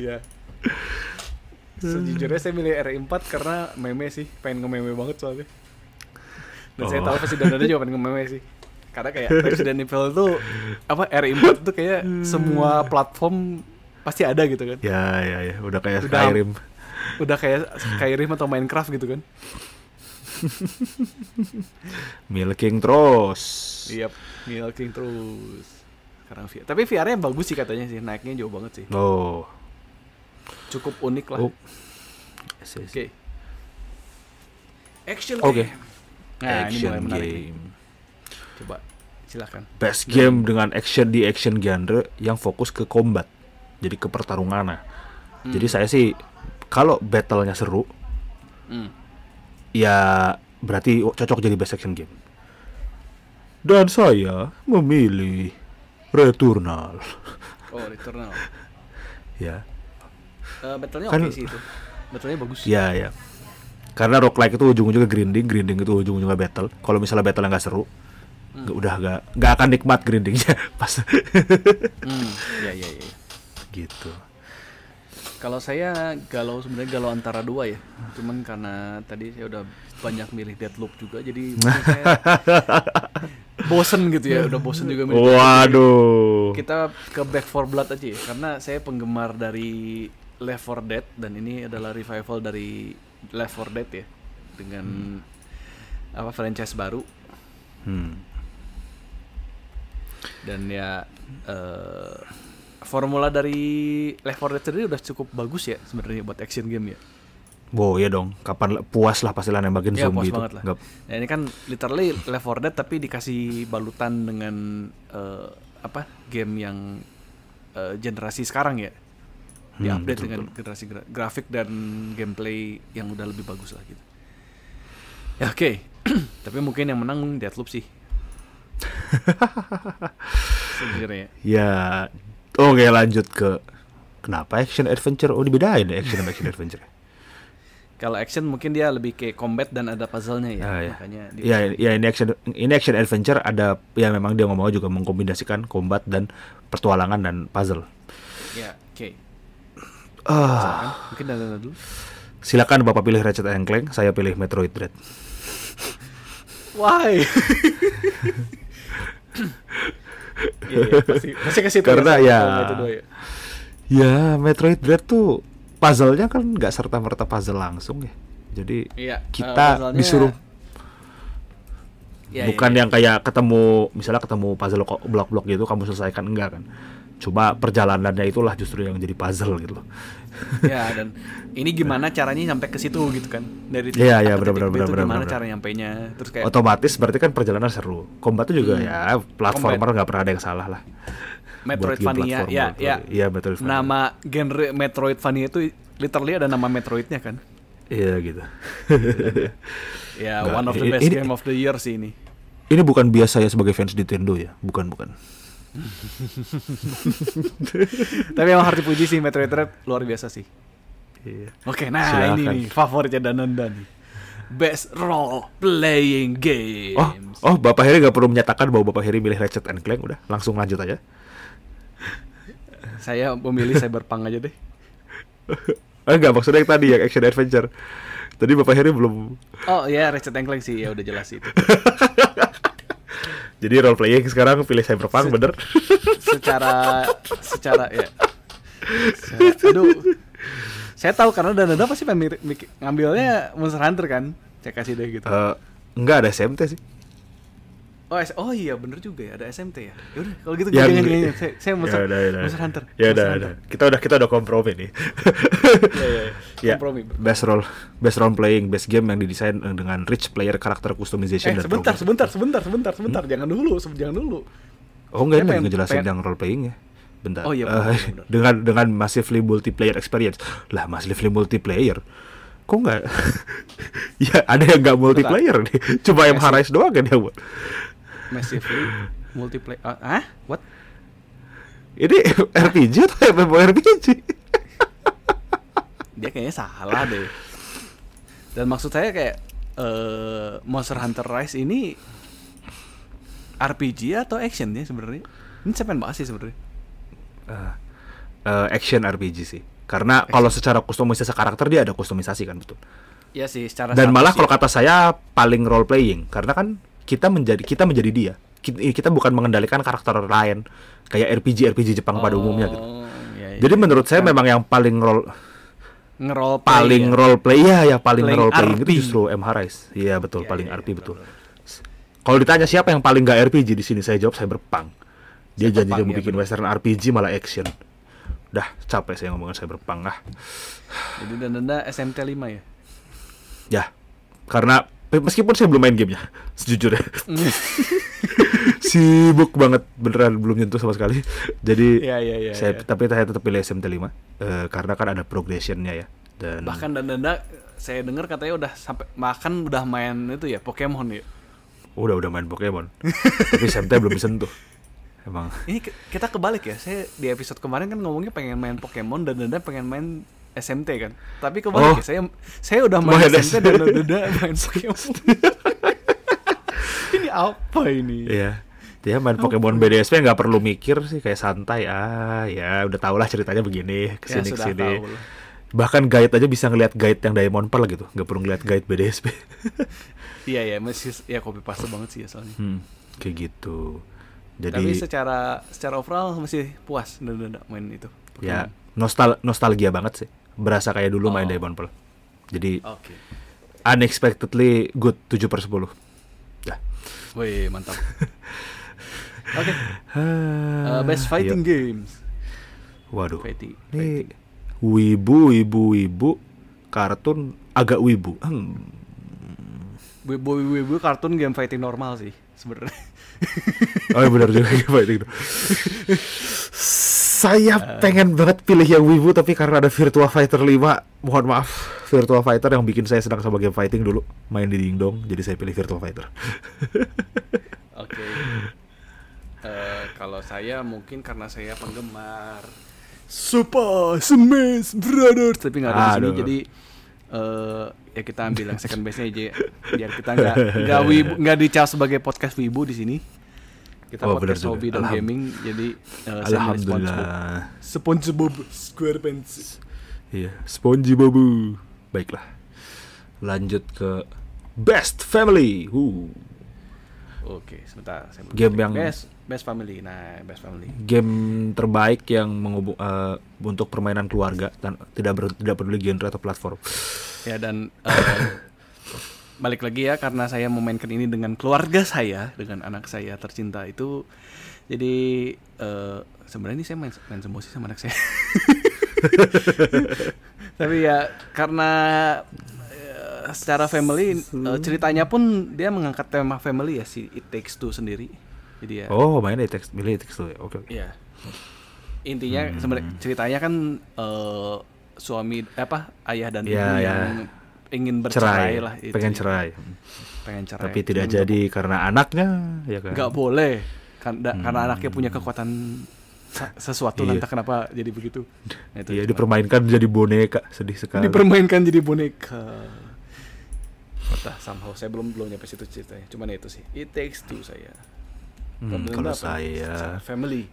[SPEAKER 1] Iya. Sejujurnya saya milih RE4 karena meme sih, pengen nge-meme banget soalnya
[SPEAKER 3] dan oh. saya tahu Presiden Dada juga
[SPEAKER 1] pengen meme sih karena kayak [laughs] presiden Evil itu apa R imut tuh kayak semua hmm. platform pasti ada gitu kan ya
[SPEAKER 2] ya ya udah kayak udah, Skyrim
[SPEAKER 1] udah kayak Skyrim atau Minecraft gitu kan [laughs]
[SPEAKER 2] milking terus
[SPEAKER 1] iya yep, milking terus sekarang VR tapi VR-nya bagus sih katanya sih naiknya jauh banget sih oh cukup unik lah oh. oke okay. action oke okay. Nah, action ini game. Coba silakan. Best game
[SPEAKER 2] dengan action di action genre yang fokus ke combat. Jadi ke pertarungan. Nah. Hmm. Jadi saya sih kalau battle-nya seru, hmm. ya berarti cocok jadi best action game. Dan saya memilih Returnal.
[SPEAKER 1] Oh, Returnal.
[SPEAKER 2] [laughs] ya.
[SPEAKER 1] Uh, eh, battle kan, oke okay sih itu. battle bagus. Ya, ya
[SPEAKER 2] karena rock like itu ujung-ujungnya grinding grinding itu ujung-ujungnya battle kalau misalnya battle nggak seru hmm. Gak, udah nggak nggak akan nikmat grindingnya [laughs] pas hmm,
[SPEAKER 1] ya ya ya gitu kalau saya galau sebenarnya galau antara dua ya cuman karena tadi saya udah banyak milih dead loop juga jadi saya [laughs] bosen gitu ya udah bosen juga milih waduh kita ke Back for Blood aja ya karena saya penggemar dari Left 4 Dead dan ini adalah revival dari Left 4 Dead ya dengan hmm. apa franchise baru. Hmm. Dan ya uh, formula dari Left 4 Dead sendiri udah cukup bagus ya sebenarnya buat action game ya. Wow ya dong,
[SPEAKER 2] kapan puas lah pasti lah nembakin ya, zombie puas itu. lah.
[SPEAKER 1] Nah, ini kan literally Left 4 Dead tapi dikasih balutan dengan uh, apa game yang uh, generasi sekarang ya hmm, diupdate dengan betul. generasi gra grafik dan gameplay yang udah lebih bagus lah gitu. Ya oke, okay. [clears throat] tapi mungkin yang menang Deadloop sih. [laughs] Sebenarnya.
[SPEAKER 2] Ya, oke okay, lanjut ke kenapa action adventure? Oh dibedain deh ya action action adventure.
[SPEAKER 1] Kalau action mungkin dia lebih kayak combat dan ada puzzle-nya ya, ah, ya. makanya. Dia ya,
[SPEAKER 2] ya ini action ini action adventure ada ya memang dia ngomong juga mengkombinasikan combat dan pertualangan dan puzzle.
[SPEAKER 1] Ya, oke. Okay. Kan? Ah. Mungkin Daniel dulu.
[SPEAKER 2] Silakan Bapak pilih Ratchet and Clank, saya pilih Metroid Dread.
[SPEAKER 1] Why?
[SPEAKER 3] Iya, iya pasti, pasti
[SPEAKER 1] Karena ya, ya.
[SPEAKER 2] Ya, Metroid Dread tuh puzzle-nya kan nggak serta merta puzzle langsung ya. Jadi ya, kita uh, disuruh ya, bukan ya, ya. yang kayak ketemu misalnya ketemu puzzle blok-blok gitu kamu selesaikan enggak kan. Cuma perjalanannya itulah justru yang jadi puzzle gitu loh.
[SPEAKER 1] ya dan ini gimana caranya sampai ke situ gitu kan dari titik ya, ya, bener, bener, bener, bener, gimana bener. cara nya terus kayak otomatis
[SPEAKER 2] berarti kan perjalanan seru combat itu juga hmm. ya platformer nggak pernah ada yang salah lah
[SPEAKER 1] Metroidvania ya ya ya Metroidvania. nama genre Metroidvania itu literally ada nama Metroidnya kan iya gitu [laughs] ya one of the best ini, game of the year sih ini
[SPEAKER 2] ini bukan biasa ya sebagai fans Nintendo ya bukan bukan
[SPEAKER 3] [laughs]
[SPEAKER 1] Tapi emang harus dipuji sih Metroid Metroid luar biasa sih. Iya. Oke, nah Silahkan. ini nih favoritnya Dananda nih. Best role playing game.
[SPEAKER 2] Oh, oh Bapak Heri gak perlu menyatakan bahwa Bapak Heri milih Ratchet and Clank udah, langsung lanjut aja.
[SPEAKER 1] Saya memilih Cyberpunk aja deh.
[SPEAKER 2] Eh enggak maksudnya yang tadi yang action adventure. Tadi Bapak Heri belum
[SPEAKER 1] Oh iya Ratchet and Clank sih ya udah jelas itu. [laughs]
[SPEAKER 2] Jadi role playing sekarang pilih Cyberpunk Se
[SPEAKER 1] bener. Secara [laughs] secara ya. Secara, aduh. Saya tahu karena dan pasti pengen ngambilnya Monster Hunter kan. Saya kasih deh gitu. Uh, eh,
[SPEAKER 2] enggak ada SMT sih.
[SPEAKER 1] Oh, S oh iya bener juga ya ada SMT ya. Yaudah kalau gitu ya, gue ya jangan saya saya Monster, yaudah, yaudah. Monster Hunter. Ya udah
[SPEAKER 2] Kita udah kita udah kompromi nih. [laughs] Ya, ya, ya, ya. Kompromi. Best role best role playing best game yang didesain eh, dengan rich player karakter customization eh, dan sebentar,
[SPEAKER 1] sebentar sebentar sebentar sebentar hmm? jangan dulu jangan dulu.
[SPEAKER 2] Oh enggak ini ngejelasin yang role playing ya bentar. Oh iya. Eh, benar, uh, benar. [laughs] Dengan dengan massively multiplayer experience. Lah massively multiplayer. Kok enggak? [laughs] ya ada yang nggak multiplayer nih. Cuma yang Harais doang kan ya buat
[SPEAKER 1] massively multiplayer uh, ah, ah what
[SPEAKER 2] ini RPG atau MMORPG
[SPEAKER 1] dia kayaknya salah deh dan maksud saya kayak uh, Monster Hunter Rise ini RPG atau action ya sebenarnya ini siapa yang bahas sih sebenarnya uh,
[SPEAKER 2] uh, action RPG sih karena kalau secara kustomisasi karakter dia ada kustomisasi kan betul
[SPEAKER 1] Iya sih secara Dan malah kalau ya. kata
[SPEAKER 2] saya paling role playing karena kan kita menjadi kita menjadi dia eh, kita bukan mengendalikan karakter lain kayak RPG RPG Jepang oh, pada umumnya gitu. Iya, iya. Jadi menurut saya kan memang yang paling role
[SPEAKER 1] ngerol paling
[SPEAKER 2] ya. role play ya ya paling role play itu justru M Rise. Iya betul ya, paling iya, ya, RP ya, betul. Kalau ditanya siapa yang paling gak RPG di sini saya jawab saya berpang. Dia janji dia mau ya? bikin western RPG malah action. Dah capek saya ngomongin saya berpang ah.
[SPEAKER 1] Jadi dan denda SMT 5 ya.
[SPEAKER 2] Ya. Karena meskipun saya belum main gamenya [laughs] sejujurnya [laughs] sibuk banget beneran belum nyentuh sama sekali jadi ya, ya, ya, saya ya. tapi saya tetap pilih SMT 5 uh, eh, karena kan ada progressionnya ya
[SPEAKER 1] dan bahkan dan denda saya dengar katanya udah sampai bahkan udah main itu ya Pokemon ya
[SPEAKER 2] udah udah main Pokemon [laughs] tapi SMT belum disentuh
[SPEAKER 1] emang ini kita kebalik ya saya di episode kemarin kan ngomongnya pengen main Pokemon dan denda pengen main SMT kan tapi kebalik oh. ya, saya saya udah main Mereka. SMT dan udah main Pokemon [laughs] ini apa ini
[SPEAKER 2] iya dia main Pokemon BDSP nggak perlu mikir sih kayak santai ah ya udah tau lah ceritanya begini kesini ya, kesini bahkan guide aja bisa ngelihat guide yang Diamond Pearl gitu nggak perlu ngelihat guide BDSP
[SPEAKER 1] [laughs] iya ya masih ya copy paste banget sih ya soalnya hmm, kayak gitu jadi tapi secara secara overall masih puas dan main itu ya, Pokemon. ya
[SPEAKER 2] nostal nostalgia banget sih berasa kayak dulu oh. main Diamond Pearl. Jadi okay. unexpectedly good 7 per 10.
[SPEAKER 1] Ya. Wih, mantap. [laughs] Oke. okay. Ah, uh, best fighting yuk. Iya. games.
[SPEAKER 2] Waduh. Fighting. Ini wibu wibu wibu kartun agak wibu. Hmm.
[SPEAKER 1] Wibu wibu kartun game fighting normal sih sebenarnya. oh, iya benar juga [laughs]
[SPEAKER 2] game fighting. [laughs] Saya eh. pengen banget pilih yang Wibu tapi karena ada Virtua Fighter 5, mohon maaf, Virtua Fighter yang bikin saya sedang sama game fighting dulu, main di dong jadi saya pilih Virtua Fighter. [laughs]
[SPEAKER 1] Oke. Okay. Uh, eh, kalau saya mungkin karena saya penggemar Super Smash Brothers, tapi nggak ada di sini jadi uh, ya kita ambil yang second base-nya aja biar kita nggak nggak wibu nggak dicap sebagai podcast wibu di sini. Kita oh, podcast hobi dan Alham gaming jadi uh, alhamdulillah. SpongeBob. SquarePants.
[SPEAKER 2] Iya, SpongeBob. Baiklah.
[SPEAKER 1] Lanjut ke Best Family. Uh. Oke, sebentar. Saya game yang best, best Family. Nah, Best Family.
[SPEAKER 2] Game terbaik yang menghubung eh, untuk permainan keluarga dan tidak ber, tidak peduli genre atau platform.
[SPEAKER 1] Ya dan uh, balik lagi ya karena saya memainkan ini dengan keluarga saya dengan anak saya tercinta itu jadi uh, sebenarnya ini saya main main semua sih sama anak saya [laughs] tapi ya karena uh, secara family uh, ceritanya pun dia mengangkat tema family ya si it takes two sendiri jadi ya oh
[SPEAKER 2] mainnya it takes milih it takes
[SPEAKER 1] two ya? oke okay, okay. ya intinya hmm. sebenarnya ceritanya kan uh, suami apa ayah dan iya, ibu yeah, yang yeah ingin bercerai cerai. lah itu. pengen ya. cerai
[SPEAKER 2] pengen cerai tapi tidak Cuman jadi gak... karena anaknya
[SPEAKER 1] ya kan nggak boleh kan hmm. karena anaknya punya kekuatan sesuatu iya. entah kenapa jadi begitu nah, itu iya dipermainkan
[SPEAKER 2] jadi boneka sedih sekali dipermainkan
[SPEAKER 1] jadi boneka entah somehow saya belum belum nyampe situ ceritanya cuma itu sih it takes two saya hmm, kalau saya family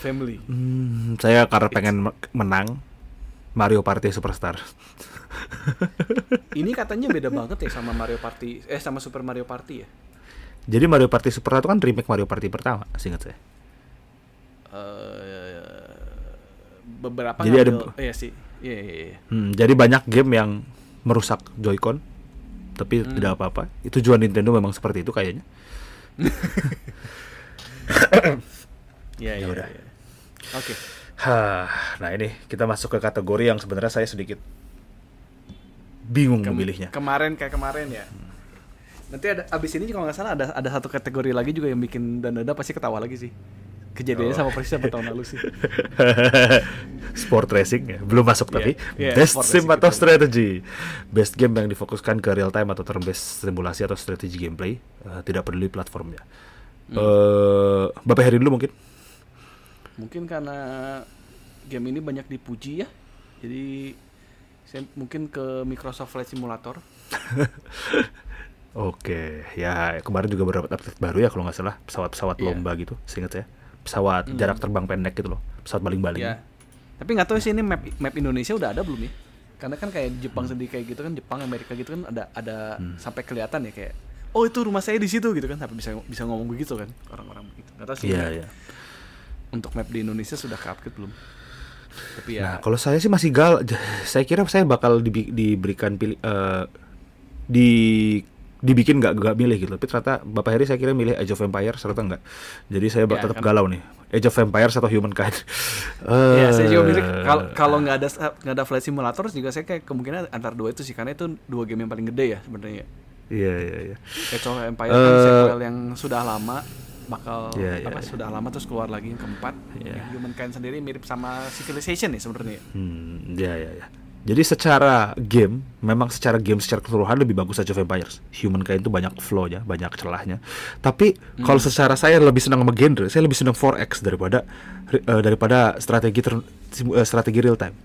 [SPEAKER 1] family
[SPEAKER 2] hmm, saya karena pengen menang Mario Party Superstar.
[SPEAKER 1] ini katanya beda banget ya sama Mario Party eh sama Super Mario Party ya.
[SPEAKER 2] Jadi Mario Party Superstar itu kan remake Mario Party pertama, singkat saya.
[SPEAKER 1] Uh, beberapa jadi ngambil, ada iya sih. Iya, iya, iya,
[SPEAKER 2] Hmm, jadi banyak game yang merusak Joy-Con tapi hmm. tidak apa-apa. Itu tujuan Nintendo memang seperti itu kayaknya. [laughs] Iya, ya, ya, ya, Oke. Hah, nah ini kita masuk ke kategori yang sebenarnya saya sedikit bingung Kem memilihnya.
[SPEAKER 1] Kemarin kayak kemarin ya. Nanti ada abis ini kalau nggak salah ada ada satu kategori lagi juga yang bikin dan pasti ketawa lagi sih. Kejadiannya oh. sama persis sama tahun lalu sih.
[SPEAKER 2] [laughs] sport racing ya, belum masuk tapi yeah, iya, best sim atau strategy. Best game yang difokuskan ke real time atau turn based simulasi atau strategi gameplay, uh, tidak peduli platformnya. Hmm. Uh, Bapak Heri dulu mungkin
[SPEAKER 1] mungkin karena game ini banyak dipuji ya jadi saya mungkin ke Microsoft Flight Simulator [laughs]
[SPEAKER 2] Oke, ya kemarin juga beberapa update baru ya kalau nggak salah pesawat-pesawat yeah. lomba gitu, seingat saya. Pesawat hmm. jarak terbang pendek gitu loh, pesawat baling-baling.
[SPEAKER 1] Yeah. Tapi nggak tahu sih ini map map Indonesia udah ada belum ya? Karena kan kayak Jepang hmm. sendiri kayak gitu kan, Jepang Amerika gitu kan ada ada hmm. sampai kelihatan ya kayak, oh itu rumah saya di situ gitu kan, sampai bisa bisa ngomong begitu kan orang-orang begitu. Nggak tahu sih. Yeah, ya. yeah untuk map di Indonesia sudah ke upgrade belum? Tapi ya. Nah,
[SPEAKER 2] kalau saya sih masih gal, saya kira saya bakal di, diberikan pilih eh, uh, di dibikin nggak nggak milih gitu. Tapi ternyata Bapak Heri saya kira milih Age of Empire ternyata nggak. Jadi saya ya, tetap kan. galau nih. Age of Empires atau Kind uh, [laughs] ya, eh, saya juga milih kalau
[SPEAKER 1] kalau nggak ada nggak ada flight simulator juga saya kayak kemungkinan antar dua itu sih karena itu dua game yang paling gede ya sebenarnya. Iya, iya, iya. Age of Empire uh, kan eh, sequel yang sudah lama bakal yeah, yeah, apa yeah. sudah lama terus keluar lagi yang keempat yeah. kind kind sendiri mirip sama civilization nih sebenarnya hmm ya yeah, yeah, yeah.
[SPEAKER 2] jadi secara game memang secara game secara keseluruhan lebih bagus aja vampires kind itu banyak flownya banyak celahnya tapi hmm. kalau secara saya lebih senang sama genre saya lebih senang 4x daripada uh, daripada strategi ter, uh, strategi real time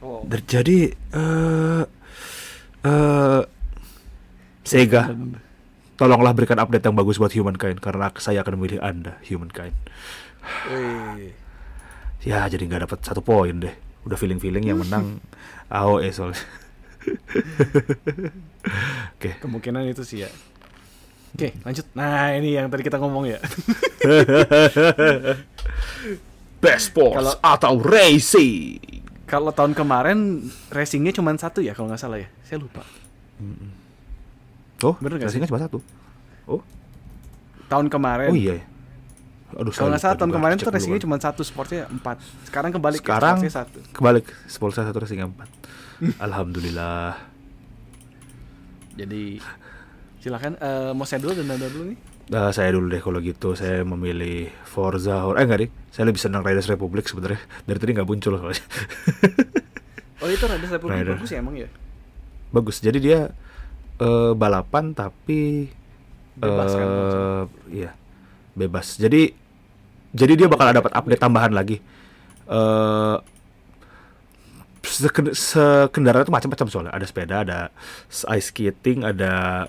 [SPEAKER 2] oh. jadi uh, uh, Sega Tolonglah berikan update yang bagus buat Humankind karena saya akan memilih Anda, Humankind.
[SPEAKER 1] Wih. [sighs] Ya, jadi nggak dapat
[SPEAKER 2] satu poin deh. Udah feeling-feeling yang menang AOE [laughs] soalnya. [laughs] Oke. Okay.
[SPEAKER 1] Kemungkinan itu sih ya. Oke, okay, lanjut. Nah, ini yang tadi kita ngomong ya. [laughs] Best sports atau racing. Kalau tahun kemarin racingnya cuma satu ya, kalau nggak salah ya. Saya lupa. Mm -mm. Oh, bener gak sih? cuma satu. Oh. Tahun kemarin. Oh iya. iya.
[SPEAKER 2] Aduh, kalau nggak salah tahun kemarin tuh racingnya kan.
[SPEAKER 1] cuma satu, sportnya empat. Sekarang kebalik. Ya, Sekarang ke satu.
[SPEAKER 2] Kebalik, sportnya satu, racingnya empat. [laughs] Alhamdulillah.
[SPEAKER 1] Jadi silakan uh, mau saya dulu dan dulu nih.
[SPEAKER 2] Nah, saya dulu deh kalau gitu saya memilih Forza Hor eh enggak deh saya lebih senang Riders Republic sebenarnya dari tadi nggak muncul soalnya
[SPEAKER 1] oh itu Riders Republic Rider. bagus ya emang ya
[SPEAKER 2] bagus jadi dia uh, balapan tapi bebas uh, kan eh, iya bebas jadi jadi dia bakal dapat update tambahan lagi uh, sekendaraan itu macam-macam soalnya ada sepeda ada ice skating ada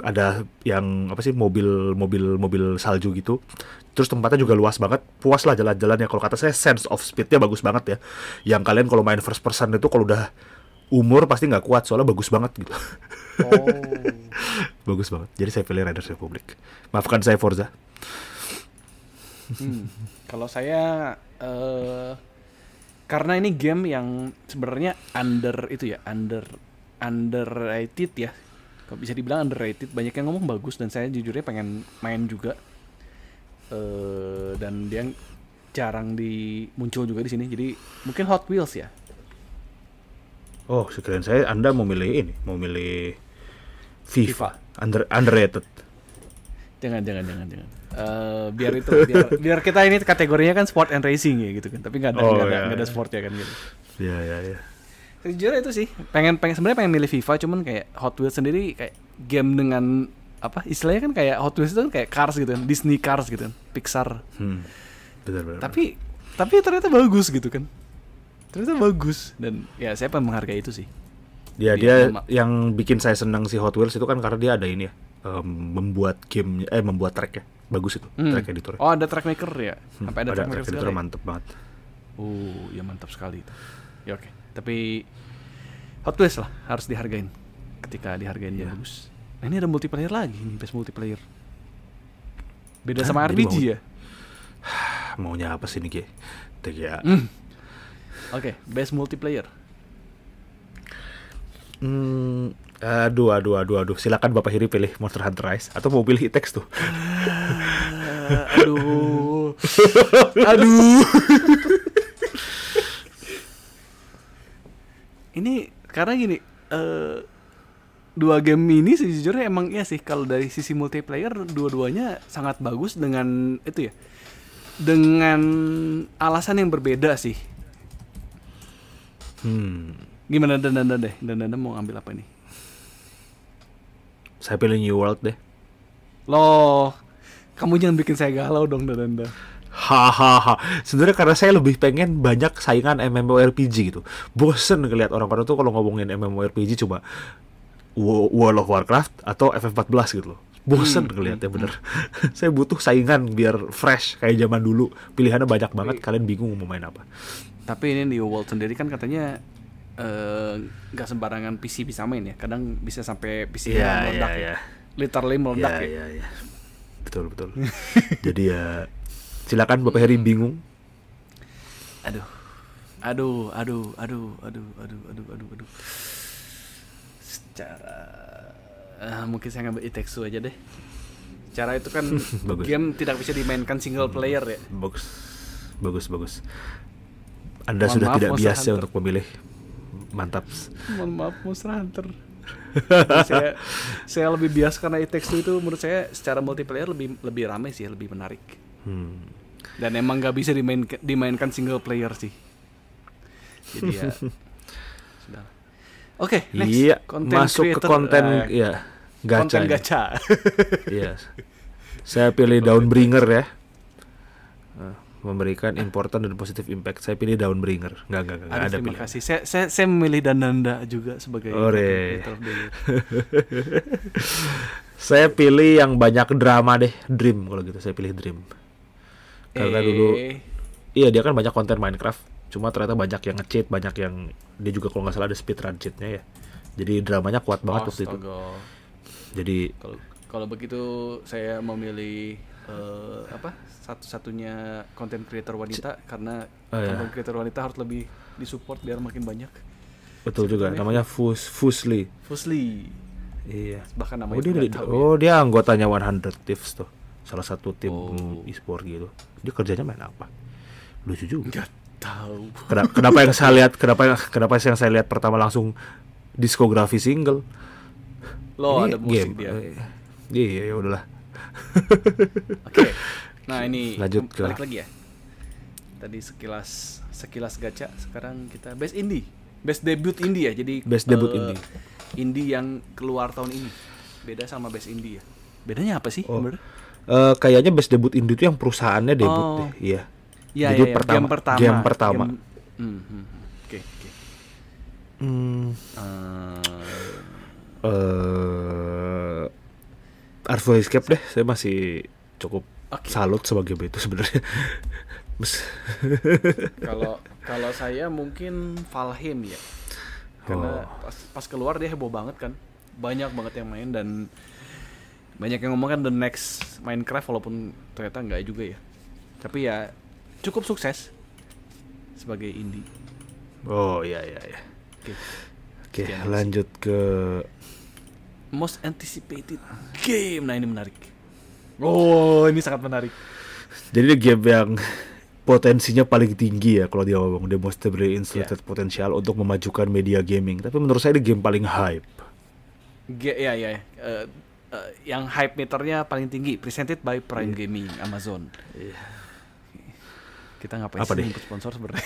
[SPEAKER 2] ada yang apa sih mobil mobil mobil salju gitu terus tempatnya juga luas banget puas lah jalan-jalannya kalau kata saya sense of speednya bagus banget ya yang kalian kalau main first person itu kalau udah umur pasti nggak kuat soalnya bagus banget gitu. Oh. [laughs] bagus banget. Jadi saya pilih Riders Republic. Maafkan saya Forza.
[SPEAKER 1] Hmm. [laughs] Kalau saya uh, karena ini game yang sebenarnya under itu ya under underrated ya. Kalo bisa dibilang underrated. Banyak yang ngomong bagus dan saya jujurnya pengen main juga. Uh, dan dia jarang dimuncul juga di sini. Jadi mungkin Hot Wheels ya
[SPEAKER 2] Oh, sekalian saya Anda memilih ini, memilih FIFA, FIFA. Under, underrated.
[SPEAKER 1] Jangan, jangan, jangan, jangan. Uh, biar itu, biar, biar kita ini kategorinya kan sport and racing ya gitu kan. Tapi nggak ada, oh, gak ada, ya, gak ada iya. sport ya kan gitu. Iya, iya, iya. Sejujurnya itu sih, pengen, pengen sebenarnya pengen milih FIFA, cuman kayak Hot Wheels sendiri kayak game dengan apa istilahnya kan kayak Hot Wheels itu kan kayak Cars gitu kan, Disney Cars gitu kan, Pixar. Hmm. Benar, benar. Tapi tapi ternyata bagus gitu kan ternyata bagus dan ya saya pengen menghargai itu sih
[SPEAKER 2] ya dia, dia yang bikin saya senang si Hot Wheels itu kan karena dia ada ini ya um, membuat game eh membuat track ya bagus itu hmm. track editor oh ada track maker ya hmm, sampai ada, ada track, track editor ya? mantep
[SPEAKER 1] banget oh ya mantap sekali itu ya oke okay. tapi Hot Wheels lah harus dihargain ketika dihargain yeah. dia iya. bagus nah ini ada multiplayer lagi ini best multiplayer beda sama RPG ya
[SPEAKER 2] [sighs] maunya apa sih nih ke TGA mm Oke, okay, best multiplayer. Hmm, aduh, aduh, aduh, aduh. Silakan Bapak Hiri pilih Monster Hunter Rise atau mau pilih Itex tuh.
[SPEAKER 3] Ah, aduh,
[SPEAKER 1] [laughs] aduh. ini karena gini, uh, dua game ini sejujurnya emang iya sih kalau dari sisi multiplayer dua-duanya sangat bagus dengan itu ya, dengan alasan yang berbeda sih Hmm. Gimana dan dan deh? Dan dan mau ambil apa nih?
[SPEAKER 2] Saya pilih New World deh.
[SPEAKER 1] Loh, kamu jangan bikin saya galau dong dan dan
[SPEAKER 2] hahaha sebenarnya karena saya lebih pengen banyak saingan MMORPG gitu bosen ngelihat orang-orang tuh kalau ngomongin MMORPG coba World of Warcraft atau FF14 gitu loh bosen hmm. ngelihatnya bener hmm. [laughs] saya butuh saingan biar fresh kayak zaman dulu pilihannya banyak banget iya. kalian bingung mau main apa
[SPEAKER 1] tapi ini di World sendiri kan katanya eh, nggak uh, sembarangan PC bisa main ya kadang bisa sampai PC yeah, meledak yeah, yeah. Iya. literally meledak yeah, ya yeah, yeah.
[SPEAKER 2] betul betul [laughs] jadi ya uh, silakan Bapak Heri bingung
[SPEAKER 1] aduh aduh aduh aduh aduh aduh aduh aduh aduh secara uh, mungkin saya ngambil iteksu aja deh cara itu kan [laughs] game tidak bisa dimainkan single player ya bagus bagus bagus
[SPEAKER 2] anda Mohon sudah maaf, tidak biasa Hunter. untuk memilih.
[SPEAKER 1] Mantap. Mohon maaf Monster Hunter. [laughs] saya, saya lebih bias karena It Takes Two itu menurut saya secara multiplayer lebih lebih ramai sih, lebih menarik. Hmm. Dan emang nggak bisa dimain, dimainkan single player sih. Jadi ya [laughs] Oke, okay, next. Iya, content masuk creator, ke konten uh, ya gacha. Konten gacha. yes.
[SPEAKER 2] Saya pilih [laughs] Daunbringer ya memberikan important dan positive impact. Saya pilih daun beringer. Enggak, enggak, enggak ada terima
[SPEAKER 1] pilihan. kasih. Saya, saya, saya memilih Dananda juga sebagai Ore. [laughs]
[SPEAKER 2] saya pilih yang banyak drama deh, Dream kalau gitu. Saya pilih Dream. Karena eh. dulu Iya, dia kan banyak konten Minecraft. Cuma ternyata banyak yang ngecheat, banyak yang dia juga kalau nggak salah ada speedrun cheatnya ya. Jadi dramanya kuat oh, banget waktu itu. Jadi
[SPEAKER 1] kalau begitu saya memilih uh, apa satu-satunya konten creator wanita C karena oh, content iya. creator wanita harus lebih disupport biar makin banyak. Betul juga ini. namanya
[SPEAKER 2] Fus Fusli.
[SPEAKER 1] Fusli. Iya. Bahkan namanya oh, dia, dia, tahu,
[SPEAKER 2] oh ya. dia anggotanya 100 Thieves tuh. Salah satu tim oh. e-sport gitu. Dia kerjanya main apa? Lucu juga. Nggak
[SPEAKER 3] tahu. Kenapa, kenapa yang saya
[SPEAKER 2] lihat kenapa yang kenapa yang saya lihat pertama langsung diskografi single.
[SPEAKER 3] lo ada musik game.
[SPEAKER 2] dia. Iya, ya udahlah. Oke. Okay. [laughs] Nah ini lanjut ke balik
[SPEAKER 1] lagi ya. Tadi sekilas sekilas gacha, sekarang kita best indie, best debut indie ya. Jadi best debut eh, indie, indie yang keluar tahun ini. Beda sama best indie ya. Bedanya apa sih? Oh.
[SPEAKER 2] Uh, kayaknya best debut indie itu yang perusahaannya debut oh. deh, iya. Ya, Jadi ya, ya. pertama, game pertama, game pertama. Game,
[SPEAKER 1] mm, hmm, mm, okay, okay.
[SPEAKER 3] Uh, hmm.
[SPEAKER 2] eh. uh, Artful Escape deh, saya masih cukup okay. salut sebagai itu sebenarnya [laughs] [laughs] kalau
[SPEAKER 1] kalau saya mungkin Valheim ya karena oh. pas, pas keluar dia heboh banget kan banyak banget yang main dan banyak yang ngomong kan the next Minecraft walaupun ternyata nggak juga ya tapi ya cukup sukses sebagai indie oh iya iya iya oke okay. okay,
[SPEAKER 2] lanjut ke
[SPEAKER 1] most anticipated game nah ini menarik Oh, ini sangat menarik.
[SPEAKER 2] Jadi ini game yang potensinya paling tinggi ya kalau dia ngomong demonstrably insulated yeah. potential untuk memajukan media gaming. Tapi menurut saya ini game paling hype.
[SPEAKER 1] G ya ya. Uh, uh, yang hype meternya paling tinggi presented by Prime yeah. Gaming Amazon. Yeah. Kita ngapain Apa sih sponsor sebenarnya?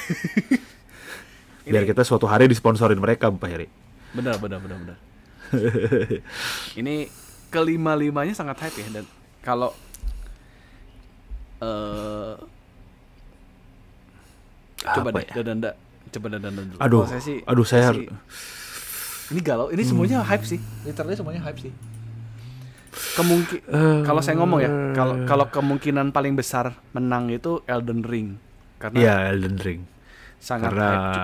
[SPEAKER 1] [laughs] Biar ini... kita
[SPEAKER 2] suatu hari disponsorin mereka, Pak Heri.
[SPEAKER 1] Benar, benar, benar, benar. ini kelima limanya sangat hype ya dan kalau uh, coba deh, ya? coba danda dulu. Aduh, saya sih, aduh saya, saya sih, ini galau, ini semuanya hmm. hype sih, literally semuanya hype sih. Kemungkin uh, eh, kalau saya ngomong ya, kalau kalau kemungkinan paling besar menang itu Elden Ring karena Iya, Elden Ring. Sangat karena hype.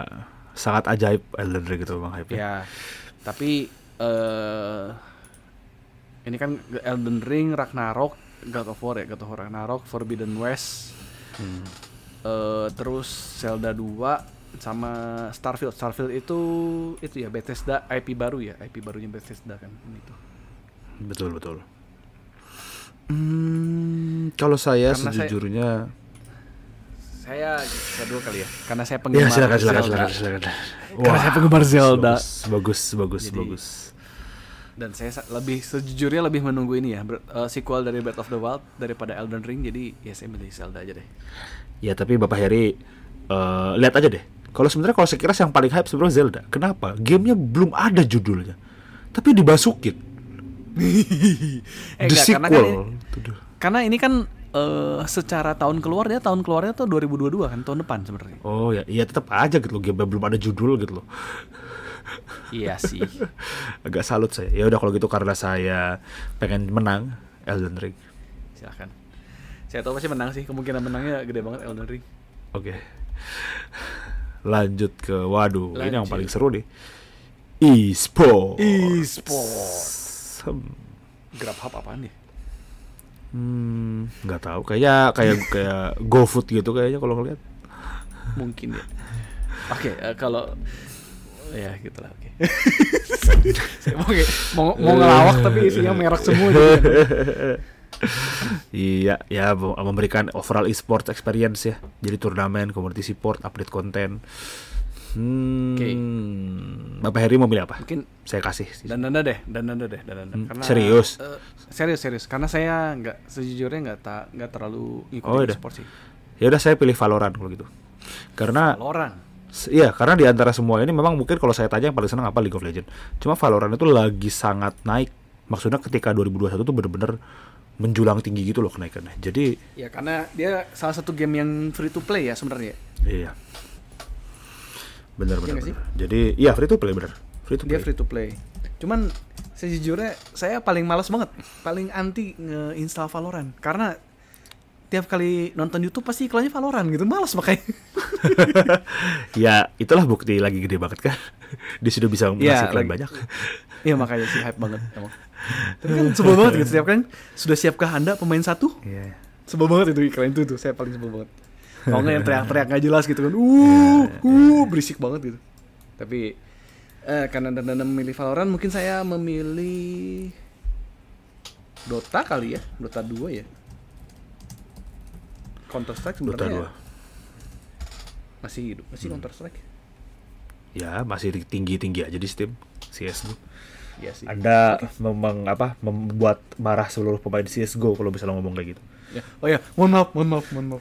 [SPEAKER 2] sangat ajaib
[SPEAKER 1] Elden Ring itu Bang hype. Ya. Iya, tapi eh uh, ini kan Elden Ring, Ragnarok, God of War ya, God of War Ragnarok, Forbidden West, hmm. uh, terus Zelda 2 sama Starfield. Starfield itu itu ya Bethesda IP baru ya, IP barunya Bethesda kan itu. Betul betul.
[SPEAKER 2] Hmm, kalau saya Karena sejujurnya
[SPEAKER 1] saya saya dua kali ya karena saya iya, penggemar ya, silakan, silakan, Zelda. Silakan, silakan, silakan. Wah, karena saya penggemar Zelda. Bagus
[SPEAKER 2] bagus bagus. Jadi, bagus
[SPEAKER 1] dan saya lebih sejujurnya lebih menunggu ini ya uh, sequel dari Breath of the Wild daripada Elden Ring jadi ya saya milih Zelda aja deh
[SPEAKER 2] ya tapi Bapak Heri uh, lihat aja deh kalau sebenarnya kalau sekiranya yang paling hype sebenarnya Zelda kenapa gamenya belum ada judulnya tapi dibasukin [laughs] eh,
[SPEAKER 1] the enggak, sequel karena kan, ini, karena ini kan uh, secara tahun keluar dia tahun keluarnya tuh 2022 kan tahun depan sebenarnya
[SPEAKER 2] oh ya iya tetap aja gitu loh game belum ada judul gitu loh Iya sih. Agak salut saya. Ya udah kalau gitu karena saya pengen menang Elden Ring.
[SPEAKER 1] Silakan. Saya tahu pasti menang sih. Kemungkinan menangnya gede banget Elden Ring.
[SPEAKER 2] Oke. Lanjut ke waduh, Lanjut. ini yang paling seru nih. E-sport.
[SPEAKER 1] E-sport. Grab hub apa nih?
[SPEAKER 2] Hmm, nggak tahu. Kayak kayak [laughs] kayak GoFood
[SPEAKER 1] gitu kayaknya kalau ngeliat. Mungkin ya. Oke, okay, uh, eh, kalau ya gitulah oke [laughs] okay. mau, mau ngelawak tapi isinya merek semua gitu
[SPEAKER 2] iya ya memberikan overall esports experience ya jadi turnamen community support update konten hmm okay. bapak Heri mau pilih apa mungkin saya kasih
[SPEAKER 1] dan dan deh dan dan deh dan dan. hmm, serius uh, serius serius karena saya nggak sejujurnya nggak tak nggak terlalu ikut oh, esports sih
[SPEAKER 2] ya udah saya pilih Valorant kalau gitu karena Valorant Iya, karena di antara semua ini memang mungkin kalau saya tanya yang paling senang apa League of Legends. Cuma Valorant itu lagi sangat naik. Maksudnya ketika 2021 tuh bener-bener menjulang tinggi gitu loh kenaikannya. Jadi
[SPEAKER 1] Iya karena dia salah satu game yang free to play ya sebenarnya. Iya.
[SPEAKER 2] Bener iya bener. Ya Jadi iya free to play bener.
[SPEAKER 1] Free to play. Dia free to play. Cuman sejujurnya saya paling malas banget, paling anti nge-install Valorant karena tiap kali nonton YouTube pasti iklannya Valorant gitu malas makanya
[SPEAKER 2] [laughs] ya itulah bukti lagi gede banget kan dia sudah bisa menghasilkan ya, lagi. banyak
[SPEAKER 1] iya makanya sih hype banget tapi kan sebel banget gitu setiap kan sudah siapkah anda pemain satu yeah. sebel banget itu iklan itu tuh saya paling sebel banget kalau nggak yang teriak-teriak nggak jelas gitu kan iya, uh iya. uh berisik banget gitu tapi eh, karena dan memilih Valorant mungkin saya memilih Dota kali ya Dota 2 ya Counter Strike sebenarnya ya, masih hidup masih hmm. Counter Strike
[SPEAKER 2] ya masih tinggi tinggi aja di Steam CS:GO ya sih. Anda memang apa membuat marah seluruh pemain CS Go kalau bisa ngomong kayak gitu.
[SPEAKER 1] Ya. Oh ya, mohon maaf, mohon maaf, mohon maaf.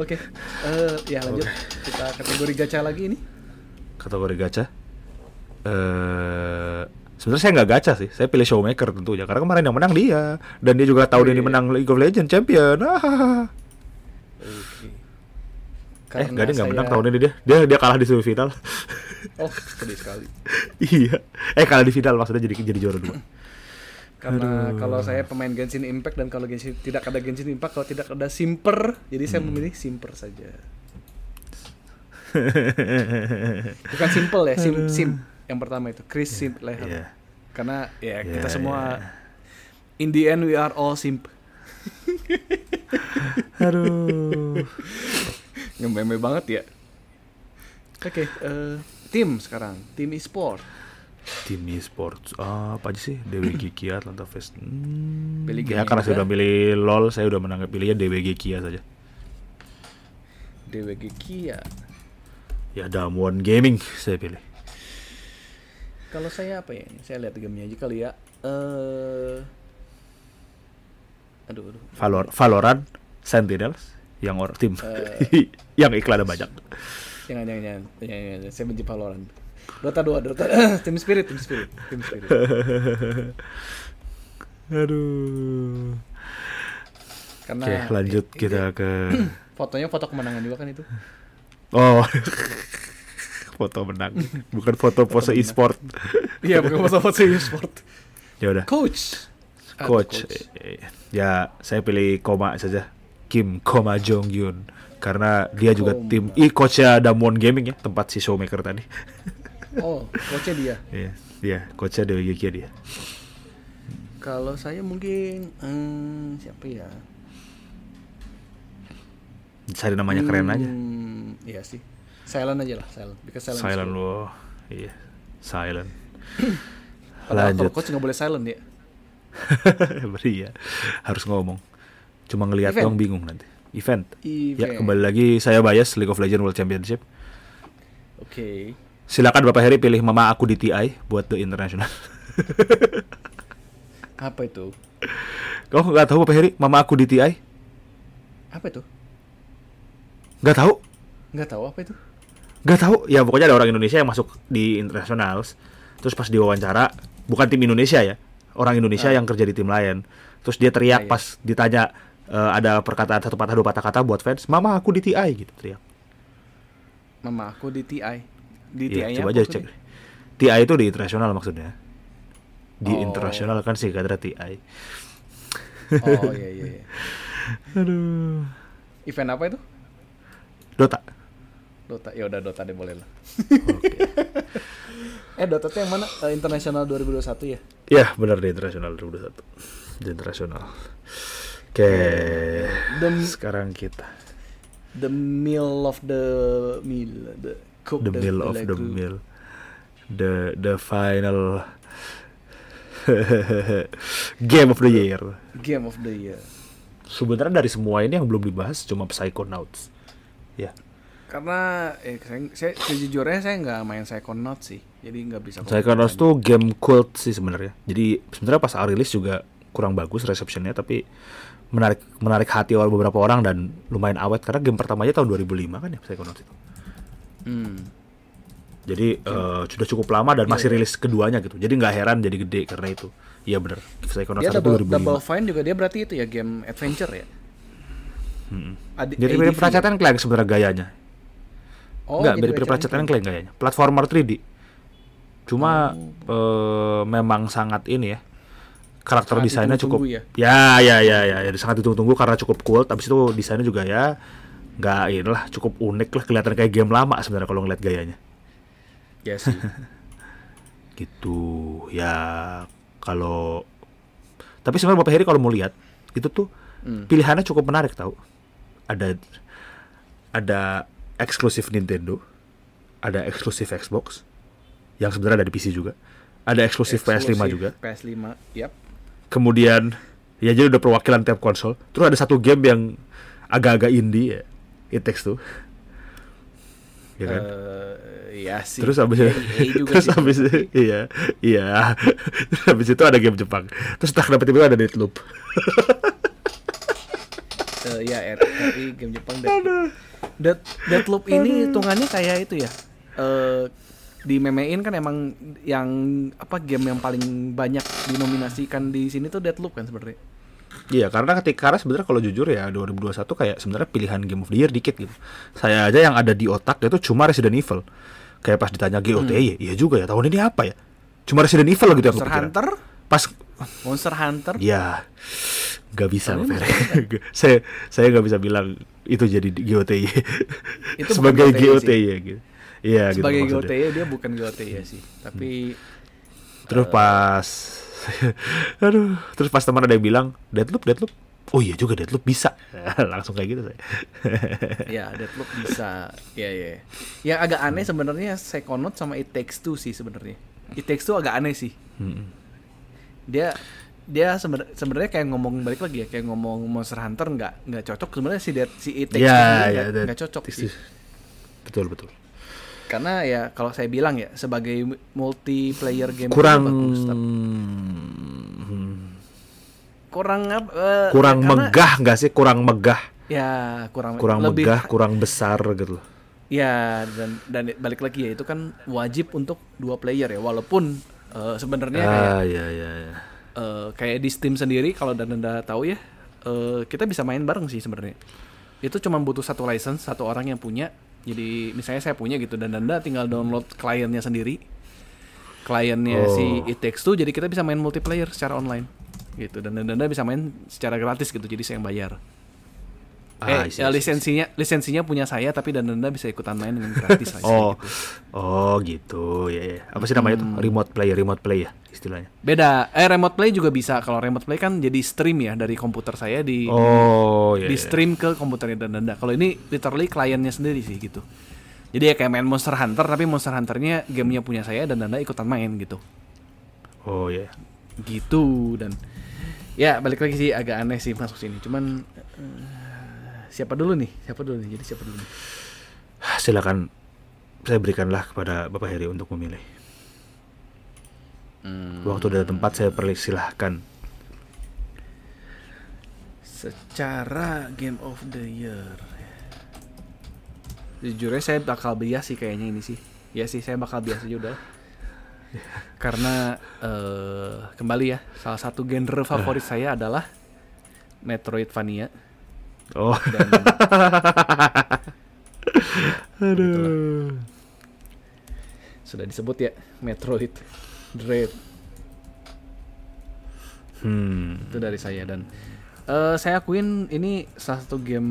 [SPEAKER 1] Oke. Okay. Uh, eh, ya lanjut. Okay. Kita kategori gacha lagi ini.
[SPEAKER 2] Kategori gacha. uh, sebenarnya saya nggak gacha sih. Saya pilih Showmaker tentunya karena kemarin yang menang dia dan dia juga tahu dia ini iya. menang League of Legends Champion. [laughs] Okay. eh nggak ada nggak saya... menang tahun ini dia dia dia kalah di semifinal.
[SPEAKER 1] Oh sedih sekali.
[SPEAKER 2] [laughs] iya. Eh kalah di final maksudnya jadi jadi juara dua. Karena
[SPEAKER 1] kalau saya pemain Genshin Impact dan kalau Genshin tidak ada Genshin Impact kalau tidak ada Simper, jadi hmm. saya memilih Simper saja. Bukan simple ya, sim sim yang pertama itu Chris yeah, Simp Leher. Yeah. Iya. Karena ya yeah, kita iya, semua yeah. in the end we are all simp. [laughs]
[SPEAKER 3] [laughs] Aduh.
[SPEAKER 1] Ngememe banget ya. Oke, okay, uh, eh, tim sekarang, tim e-sport.
[SPEAKER 2] Tim e-sport Uh, apa aja sih? DWG [clears throat] Kia, Atlanta Fest.
[SPEAKER 1] Hmm, Pilih ya karena saya udah
[SPEAKER 2] pilih LOL, saya udah menanggap pilihnya DWG Kia ya saja.
[SPEAKER 1] DWG Kia.
[SPEAKER 2] Ya? ya Damwon Gaming saya pilih.
[SPEAKER 1] Kalau saya apa ya? Saya lihat gamenya aja kali ya. Eh uh, aduh, aduh.
[SPEAKER 2] Valor, Valorant, Sentinels, yang or tim uh, [laughs] yang iklannya banyak.
[SPEAKER 1] Jangan, jangan, jangan, jangan, jangan. saya benci Valorant. Dota 2, Dota, [laughs] tim spirit, tim spirit, tim spirit.
[SPEAKER 2] [laughs]
[SPEAKER 3] aduh.
[SPEAKER 1] Karena Oke, lanjut ini, kita ke [clears throat] fotonya foto kemenangan juga kan itu.
[SPEAKER 2] Oh. foto menang, bukan foto, pose e-sport.
[SPEAKER 1] Iya, bukan foto pose e-sport. Ya udah. Coach, coach. coach.
[SPEAKER 2] Eh, ya, saya pilih koma saja. Kim Koma Jong Yun karena dia juga oh, tim i coachnya Damwon Gaming ya tempat si showmaker tadi
[SPEAKER 1] [laughs] oh coachnya dia
[SPEAKER 2] iya iya coachnya Dewi Gigi dia
[SPEAKER 1] kalau saya mungkin hmm, siapa ya
[SPEAKER 2] cari namanya hmm, keren aja
[SPEAKER 1] hmm, iya sih silent aja lah silent because silent silent
[SPEAKER 2] loh iya silent [clears throat] lanjut coach
[SPEAKER 1] nggak boleh silent ya
[SPEAKER 2] [laughs] Beri ya. Harus ngomong. Cuma ngelihat dong bingung nanti. Event. Ya, event. Ya, kembali lagi saya bias League of Legends World Championship. Oke. Okay. Silakan Bapak Heri pilih mama aku di TI buat The International. [laughs] Apa itu? Kau nggak tahu Bapak Heri, mama aku di TI? Apa itu? Nggak tahu? Nggak tahu apa itu? Nggak tahu. Ya pokoknya ada orang Indonesia yang masuk di internasional. Terus pas diwawancara, bukan tim Indonesia ya, orang Indonesia yang kerja di tim lain terus dia teriak iya, iya. pas ditanya uh, ada perkataan satu patah dua patah kata buat fans mama aku di TI gitu teriak
[SPEAKER 1] mama aku di TI di iya, TI coba aja cek deh.
[SPEAKER 2] TI itu di internasional maksudnya di oh. internasional kan sih kadra TI oh iya, iya.
[SPEAKER 1] [laughs] aduh event apa itu Dota Dota ya udah Dota deh boleh lah. Okay. [laughs] eh Dota tuh yang mana? Uh, internasional 2021 ya?
[SPEAKER 2] Iya benar deh internasional 2021. Di internasional. Oke. Okay. sekarang kita.
[SPEAKER 1] The meal of the meal. The, cook the, the meal of the meal.
[SPEAKER 2] The the final [laughs] game of the year.
[SPEAKER 1] Game of the year.
[SPEAKER 2] Sebenarnya dari semua ini yang belum dibahas cuma Psychonauts. Ya. Yeah
[SPEAKER 1] karena eh, saya, saya sejujurnya saya nggak main Psychonauts sih jadi nggak bisa Psychonauts
[SPEAKER 2] tuh game cult sih sebenarnya jadi sebenarnya pas awal rilis juga kurang bagus receptionnya tapi menarik menarik hati oleh beberapa orang dan lumayan awet karena game pertamanya tahun 2005 kan ya Psychonauts itu hmm. jadi uh, sudah cukup lama dan iya, masih iya. rilis keduanya gitu jadi nggak heran jadi gede karena itu iya bener Psychonauts itu double, 2005 double
[SPEAKER 1] fine juga dia berarti itu ya game adventure ya Hmm. jadi mirip Ratchet
[SPEAKER 2] Clank sebenarnya gayanya.
[SPEAKER 1] Oh, Enggak, mirip mirip Ratchet and Clank
[SPEAKER 2] kayaknya. Platformer 3D. Cuma hmm. Oh. ee, eh, memang sangat ini ya. Karakter sangat desainnya cukup ya? ya ya ya ya ya sangat ditunggu-tunggu karena cukup cool. Tapi itu desainnya juga ya enggak inilah cukup unik lah kelihatan kayak game lama sebenarnya kalau ngeliat gayanya. Ya yes. [laughs] gitu ya kalau tapi sebenarnya Bapak Heri kalau mau lihat itu tuh hmm. pilihannya cukup menarik tau Ada ada eksklusif Nintendo, ada eksklusif Xbox, yang sebenarnya ada di PC juga, ada eksklusif, PS5 juga.
[SPEAKER 1] PS5, yep.
[SPEAKER 2] Kemudian ya jadi udah perwakilan tiap konsol. Terus ada satu game yang agak-agak indie ya, It Takes Two. Ya kan? Uh, iya sih. Terus abis, itu, [laughs] terus abis, itu, iya, iya. [laughs] terus abis itu ada game Jepang. Terus tak dapat tiba-tiba ada Deadloop.
[SPEAKER 1] [laughs] uh, ya tapi game Jepang Dead Dead Loop ini hitungannya kayak itu ya. Uh, di memein kan emang yang apa game yang paling banyak dinominasikan di sini tuh Loop kan sebenarnya.
[SPEAKER 2] Iya, karena ketika karena sebenarnya kalau jujur ya 2021 kayak sebenarnya pilihan game of the year dikit gitu. Saya aja yang ada di otak itu cuma Resident Evil. Kayak pas ditanya GOTY, hmm. Iya, iya juga ya tahun ini apa ya? Cuma Resident Evil gitu Monster aku pikir. Hunter?
[SPEAKER 1] pas Monster Hunter ya
[SPEAKER 2] nggak bisa [laughs] saya saya nggak bisa bilang itu jadi GOTY itu [laughs] sebagai GOTY ya gitu, iya, gitu ya sebagai gitu GOTY
[SPEAKER 1] dia bukan GOTY ya, sih tapi hmm.
[SPEAKER 2] terus uh, pas [laughs] aduh terus pas teman ada yang bilang Deadloop Deadloop oh iya juga Deadloop bisa langsung kayak gitu saya
[SPEAKER 1] ya Deadloop bisa iya, iya. ya ya yang agak aneh hmm. sebenarnya saya konot sama It Takes Two sih sebenarnya It Takes Two agak aneh sih hmm dia dia sebenarnya kayak ngomong balik lagi ya kayak ngomong Monster Hunter nggak nggak cocok sebenarnya si dead si itex ya, Takes yeah, ya, yeah, nggak cocok sih. Betul betul. Karena ya kalau saya bilang ya sebagai multiplayer game kurang
[SPEAKER 2] hmm.
[SPEAKER 1] kurang Uh, kurang ya, megah nggak
[SPEAKER 2] sih? Kurang megah.
[SPEAKER 1] Ya kurang kurang lebih, megah,
[SPEAKER 2] kurang besar gitu
[SPEAKER 1] Ya dan dan balik lagi ya itu kan wajib untuk dua player ya walaupun Eh, sebenarnya ah, kayak ya, ya, Uh, kayak di Steam sendiri kalau dan anda tahu ya uh, kita bisa main bareng sih sebenarnya. Itu cuma butuh satu license satu orang yang punya. Jadi misalnya saya punya gitu dan anda tinggal download kliennya sendiri. Kliennya oh. si It tuh jadi kita bisa main multiplayer secara online gitu dan anda bisa main secara gratis gitu jadi saya yang bayar. Eh, ah, eh, isi, lisensinya isi. lisensinya punya saya tapi dan bisa ikutan main dengan gratis aja. oh, gitu.
[SPEAKER 2] oh gitu ya. Yeah. Apa sih namanya hmm. tuh? Remote play, remote play ya istilahnya.
[SPEAKER 1] Beda. Eh remote play juga bisa. Kalau remote play kan jadi stream ya dari komputer saya di oh, yeah, iya, di iya. stream ke komputernya dan Kalau ini literally kliennya sendiri sih gitu. Jadi ya kayak main Monster Hunter tapi Monster Hunternya gamenya punya saya dan ikutan main gitu. Oh ya. Gitu dan ya balik lagi sih agak aneh sih masuk sini. Cuman uh, siapa dulu nih? Siapa dulu nih? Jadi siapa dulu nih?
[SPEAKER 2] Silakan saya berikanlah kepada Bapak Heri untuk memilih. Hmm. Waktu dan tempat saya persilahkan.
[SPEAKER 1] Secara Game of the Year. Jujurnya saya bakal bias sih kayaknya ini sih. Ya sih saya bakal bias aja udah. Karena uh, kembali ya, salah satu genre favorit uh. saya adalah Metroidvania Oh. Dan, Aduh. [laughs] Ya, gitu Sudah disebut ya Metroid Dread.
[SPEAKER 3] Hmm.
[SPEAKER 1] Itu dari saya dan uh, saya akuin ini salah satu game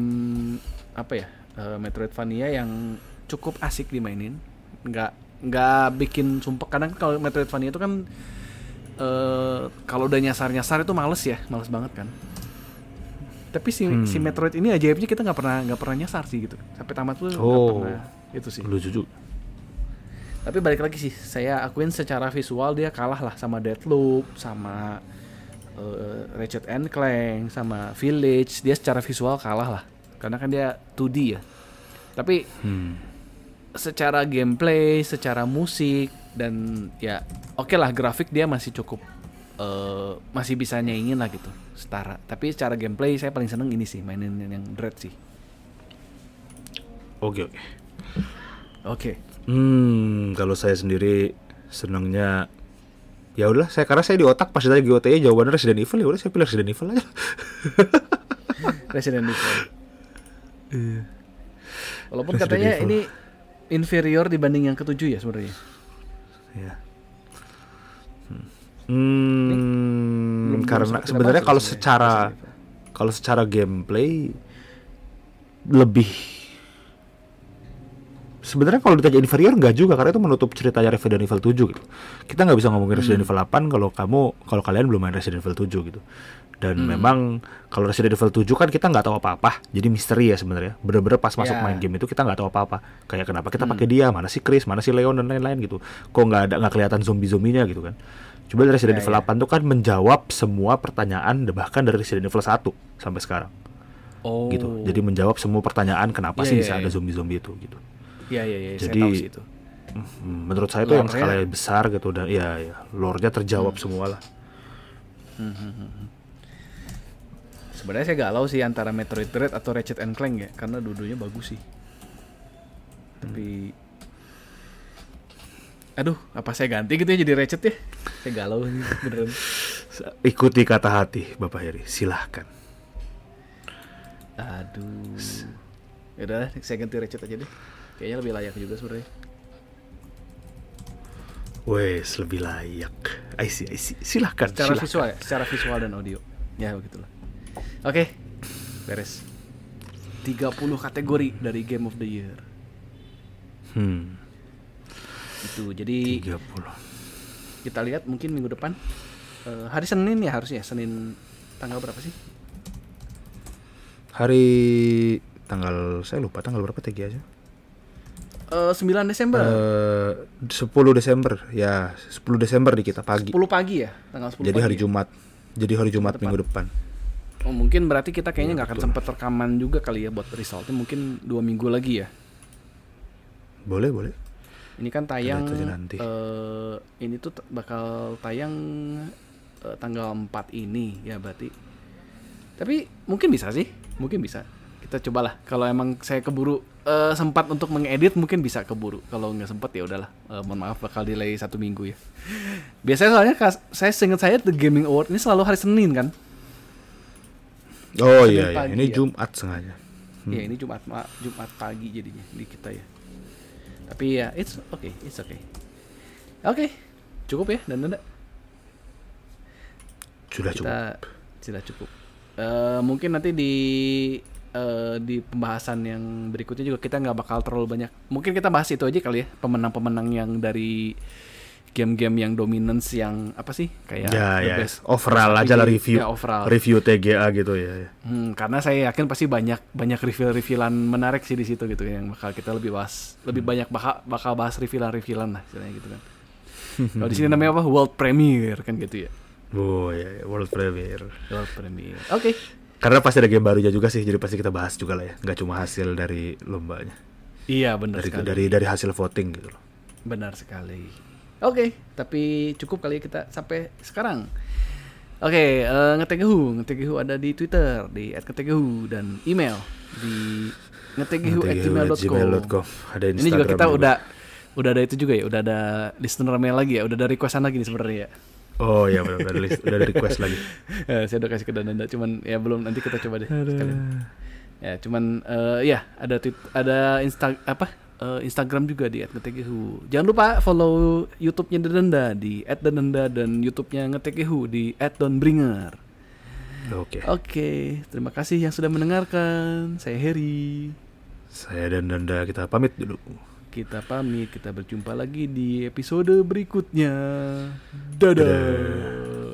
[SPEAKER 1] apa ya uh, Metroidvania yang cukup asik dimainin. Nggak nggak bikin sumpah kadang kalau Metroidvania itu kan uh, kalau udah nyasar-nyasar itu males ya, males banget kan tapi si, hmm. si Metroid ini ajaibnya kita nggak pernah nggak pernah nyasar sih gitu sampai tamat tuh nggak oh. pernah itu sih lucu juga tapi balik lagi sih saya akuin secara visual dia kalah lah sama Deathloop sama uh, Ratchet and Clank sama Village dia secara visual kalah lah karena kan dia 2D ya tapi hmm. secara gameplay secara musik dan ya oke okay lah grafik dia masih cukup uh, masih bisa nyaingin lah gitu setara tapi secara gameplay saya paling seneng ini sih mainin yang dread sih oke okay, oke okay.
[SPEAKER 2] hmm kalau saya sendiri senangnya ya udah saya karena saya di otak pas tadi GOT nya e jawaban Resident Evil ya udah saya pilih Resident
[SPEAKER 1] Evil aja [laughs] Resident Evil iya. walaupun Resident katanya Evil. ini inferior dibanding yang ketujuh ya sebenarnya
[SPEAKER 3] ya
[SPEAKER 2] Hmm, karena sebenarnya kalau secara kalau secara gameplay lebih sebenarnya kalau ditanya inferior nggak juga karena itu menutup ceritanya Resident Evil 7 gitu. Kita nggak bisa ngomongin Resident hmm. Evil 8 kalau kamu kalau kalian belum main Resident Evil 7 gitu. Dan hmm. memang kalau Resident Evil 7 kan kita nggak tahu apa-apa, jadi misteri ya sebenarnya. Bener-bener pas masuk yeah. main game itu kita nggak tahu apa-apa. Kayak kenapa kita hmm. pakai dia, mana si Chris, mana si Leon dan lain-lain gitu. Kok nggak ada nggak kelihatan zombie-zombinya gitu kan. Coba Resident iya, Evil 8 iya. tuh kan menjawab semua pertanyaan bahkan dari Resident Evil 1 sampai sekarang.
[SPEAKER 1] Gitu. Oh. Gitu. Jadi
[SPEAKER 2] menjawab semua pertanyaan kenapa yeah, sih yeah, bisa yeah. ada iya. zombie-zombie itu gitu. Iya iya iya. Jadi saya menurut saya itu yang yang besar gitu dan ya ya lore-nya terjawab hmm. semua lah. Hmm, hmm, hmm,
[SPEAKER 1] Sebenarnya saya galau sih antara Metroid Dread atau Ratchet and Clank ya karena dudunya bagus sih. Tapi aduh apa saya ganti gitu ya jadi recet ya saya galau beneran [laughs]
[SPEAKER 2] ikuti kata hati bapak
[SPEAKER 1] Heri silahkan aduh udah saya ganti recet aja deh kayaknya lebih layak juga sebenarnya
[SPEAKER 2] Wes lebih layak. I see, Silahkan. Secara silahkan. visual
[SPEAKER 1] ya, secara visual dan audio. Ya begitulah. Oke, okay. beres. 30 kategori dari Game of the Year. Hmm. Itu jadi 30. Kita lihat mungkin minggu depan uh, hari Senin ya harusnya Senin tanggal berapa sih?
[SPEAKER 2] Hari tanggal saya lupa tanggal berapa TG aja.
[SPEAKER 1] Uh, eh, 9 Desember.
[SPEAKER 2] Eh, uh, 10 Desember ya, 10 Desember di kita pagi. 10
[SPEAKER 1] pagi ya, tanggal 10 Jadi pagi hari
[SPEAKER 2] Jumat. Jadi hari Jumat depan. minggu depan.
[SPEAKER 1] Oh, mungkin berarti kita kayaknya iya, nggak akan sempat rekaman juga kali ya buat resultnya mungkin dua minggu lagi ya. Boleh, boleh. Ini kan tayang nanti. Uh, ini tuh bakal tayang uh, tanggal 4 ini ya berarti. Tapi mungkin bisa sih, mungkin bisa. Kita cobalah kalau emang saya keburu uh, sempat untuk mengedit mungkin bisa keburu. Kalau nggak sempat ya udahlah. Uh, mohon maaf bakal delay satu minggu ya. Biasanya soalnya saya seingat saya The Gaming Award ini selalu hari Senin kan.
[SPEAKER 2] Oh Senin iya, iya. ini ya. Jumat sengaja. Iya, hmm. Ya ini
[SPEAKER 1] Jumat Jumat pagi jadinya di kita ya. Tapi ya, it's okay, it's okay. Oke, okay. cukup ya dan Nanda. Sudah cukup. Sudah cukup. Eh, mungkin nanti di eh, di pembahasan yang berikutnya juga kita nggak bakal terlalu banyak. Mungkin kita bahas itu aja kali ya pemenang-pemenang yang dari game-game yang dominance yang apa sih kayak ya, the ya. ya. overall aja lah review ya, overall.
[SPEAKER 2] review TGA gitu ya, ya.
[SPEAKER 1] Hmm, karena saya yakin pasti banyak banyak reveal-revealan menarik sih di situ gitu yang bakal kita lebih bahas hmm. lebih banyak bakal bakal bahas revealan-revealan lah istilahnya gitu kan kalau di sini namanya apa world premiere kan gitu ya oh ya, ya. world premiere world premiere oke okay.
[SPEAKER 2] karena pasti ada game barunya juga sih jadi pasti kita bahas juga lah ya nggak cuma hasil dari
[SPEAKER 1] lombanya iya benar dari, sekali dari dari hasil
[SPEAKER 2] voting gitu loh
[SPEAKER 1] benar sekali Oke, okay, tapi cukup kali ya kita sampai sekarang. Oke, okay, uh, eh, ngetegehu, ngetegehu ada di Twitter di @ngetegehu dan email di ngetegehu@gmail.com. Ada Instagram Ini juga kita juga. udah udah ada itu juga ya, udah ada listener mail lagi ya, udah ada requestan lagi nih sebenarnya ya. Oh ya, udah, list, udah ada request lagi. Ya, [laughs] saya udah kasih ke Dananda, cuman ya belum nanti kita coba deh Ya, cuman uh, ya ada tweet, ada insta apa? uh, Instagram juga di @ngetekihu. Jangan lupa follow YouTube-nya Denda di @denda dan YouTube-nya ngetekihu di @donbringer. Oke. Okay. Oke, okay. terima kasih yang sudah mendengarkan. Saya Heri. Saya
[SPEAKER 2] dan Denda kita pamit dulu.
[SPEAKER 1] Kita pamit, kita berjumpa lagi di episode berikutnya. Dadah. Dadah.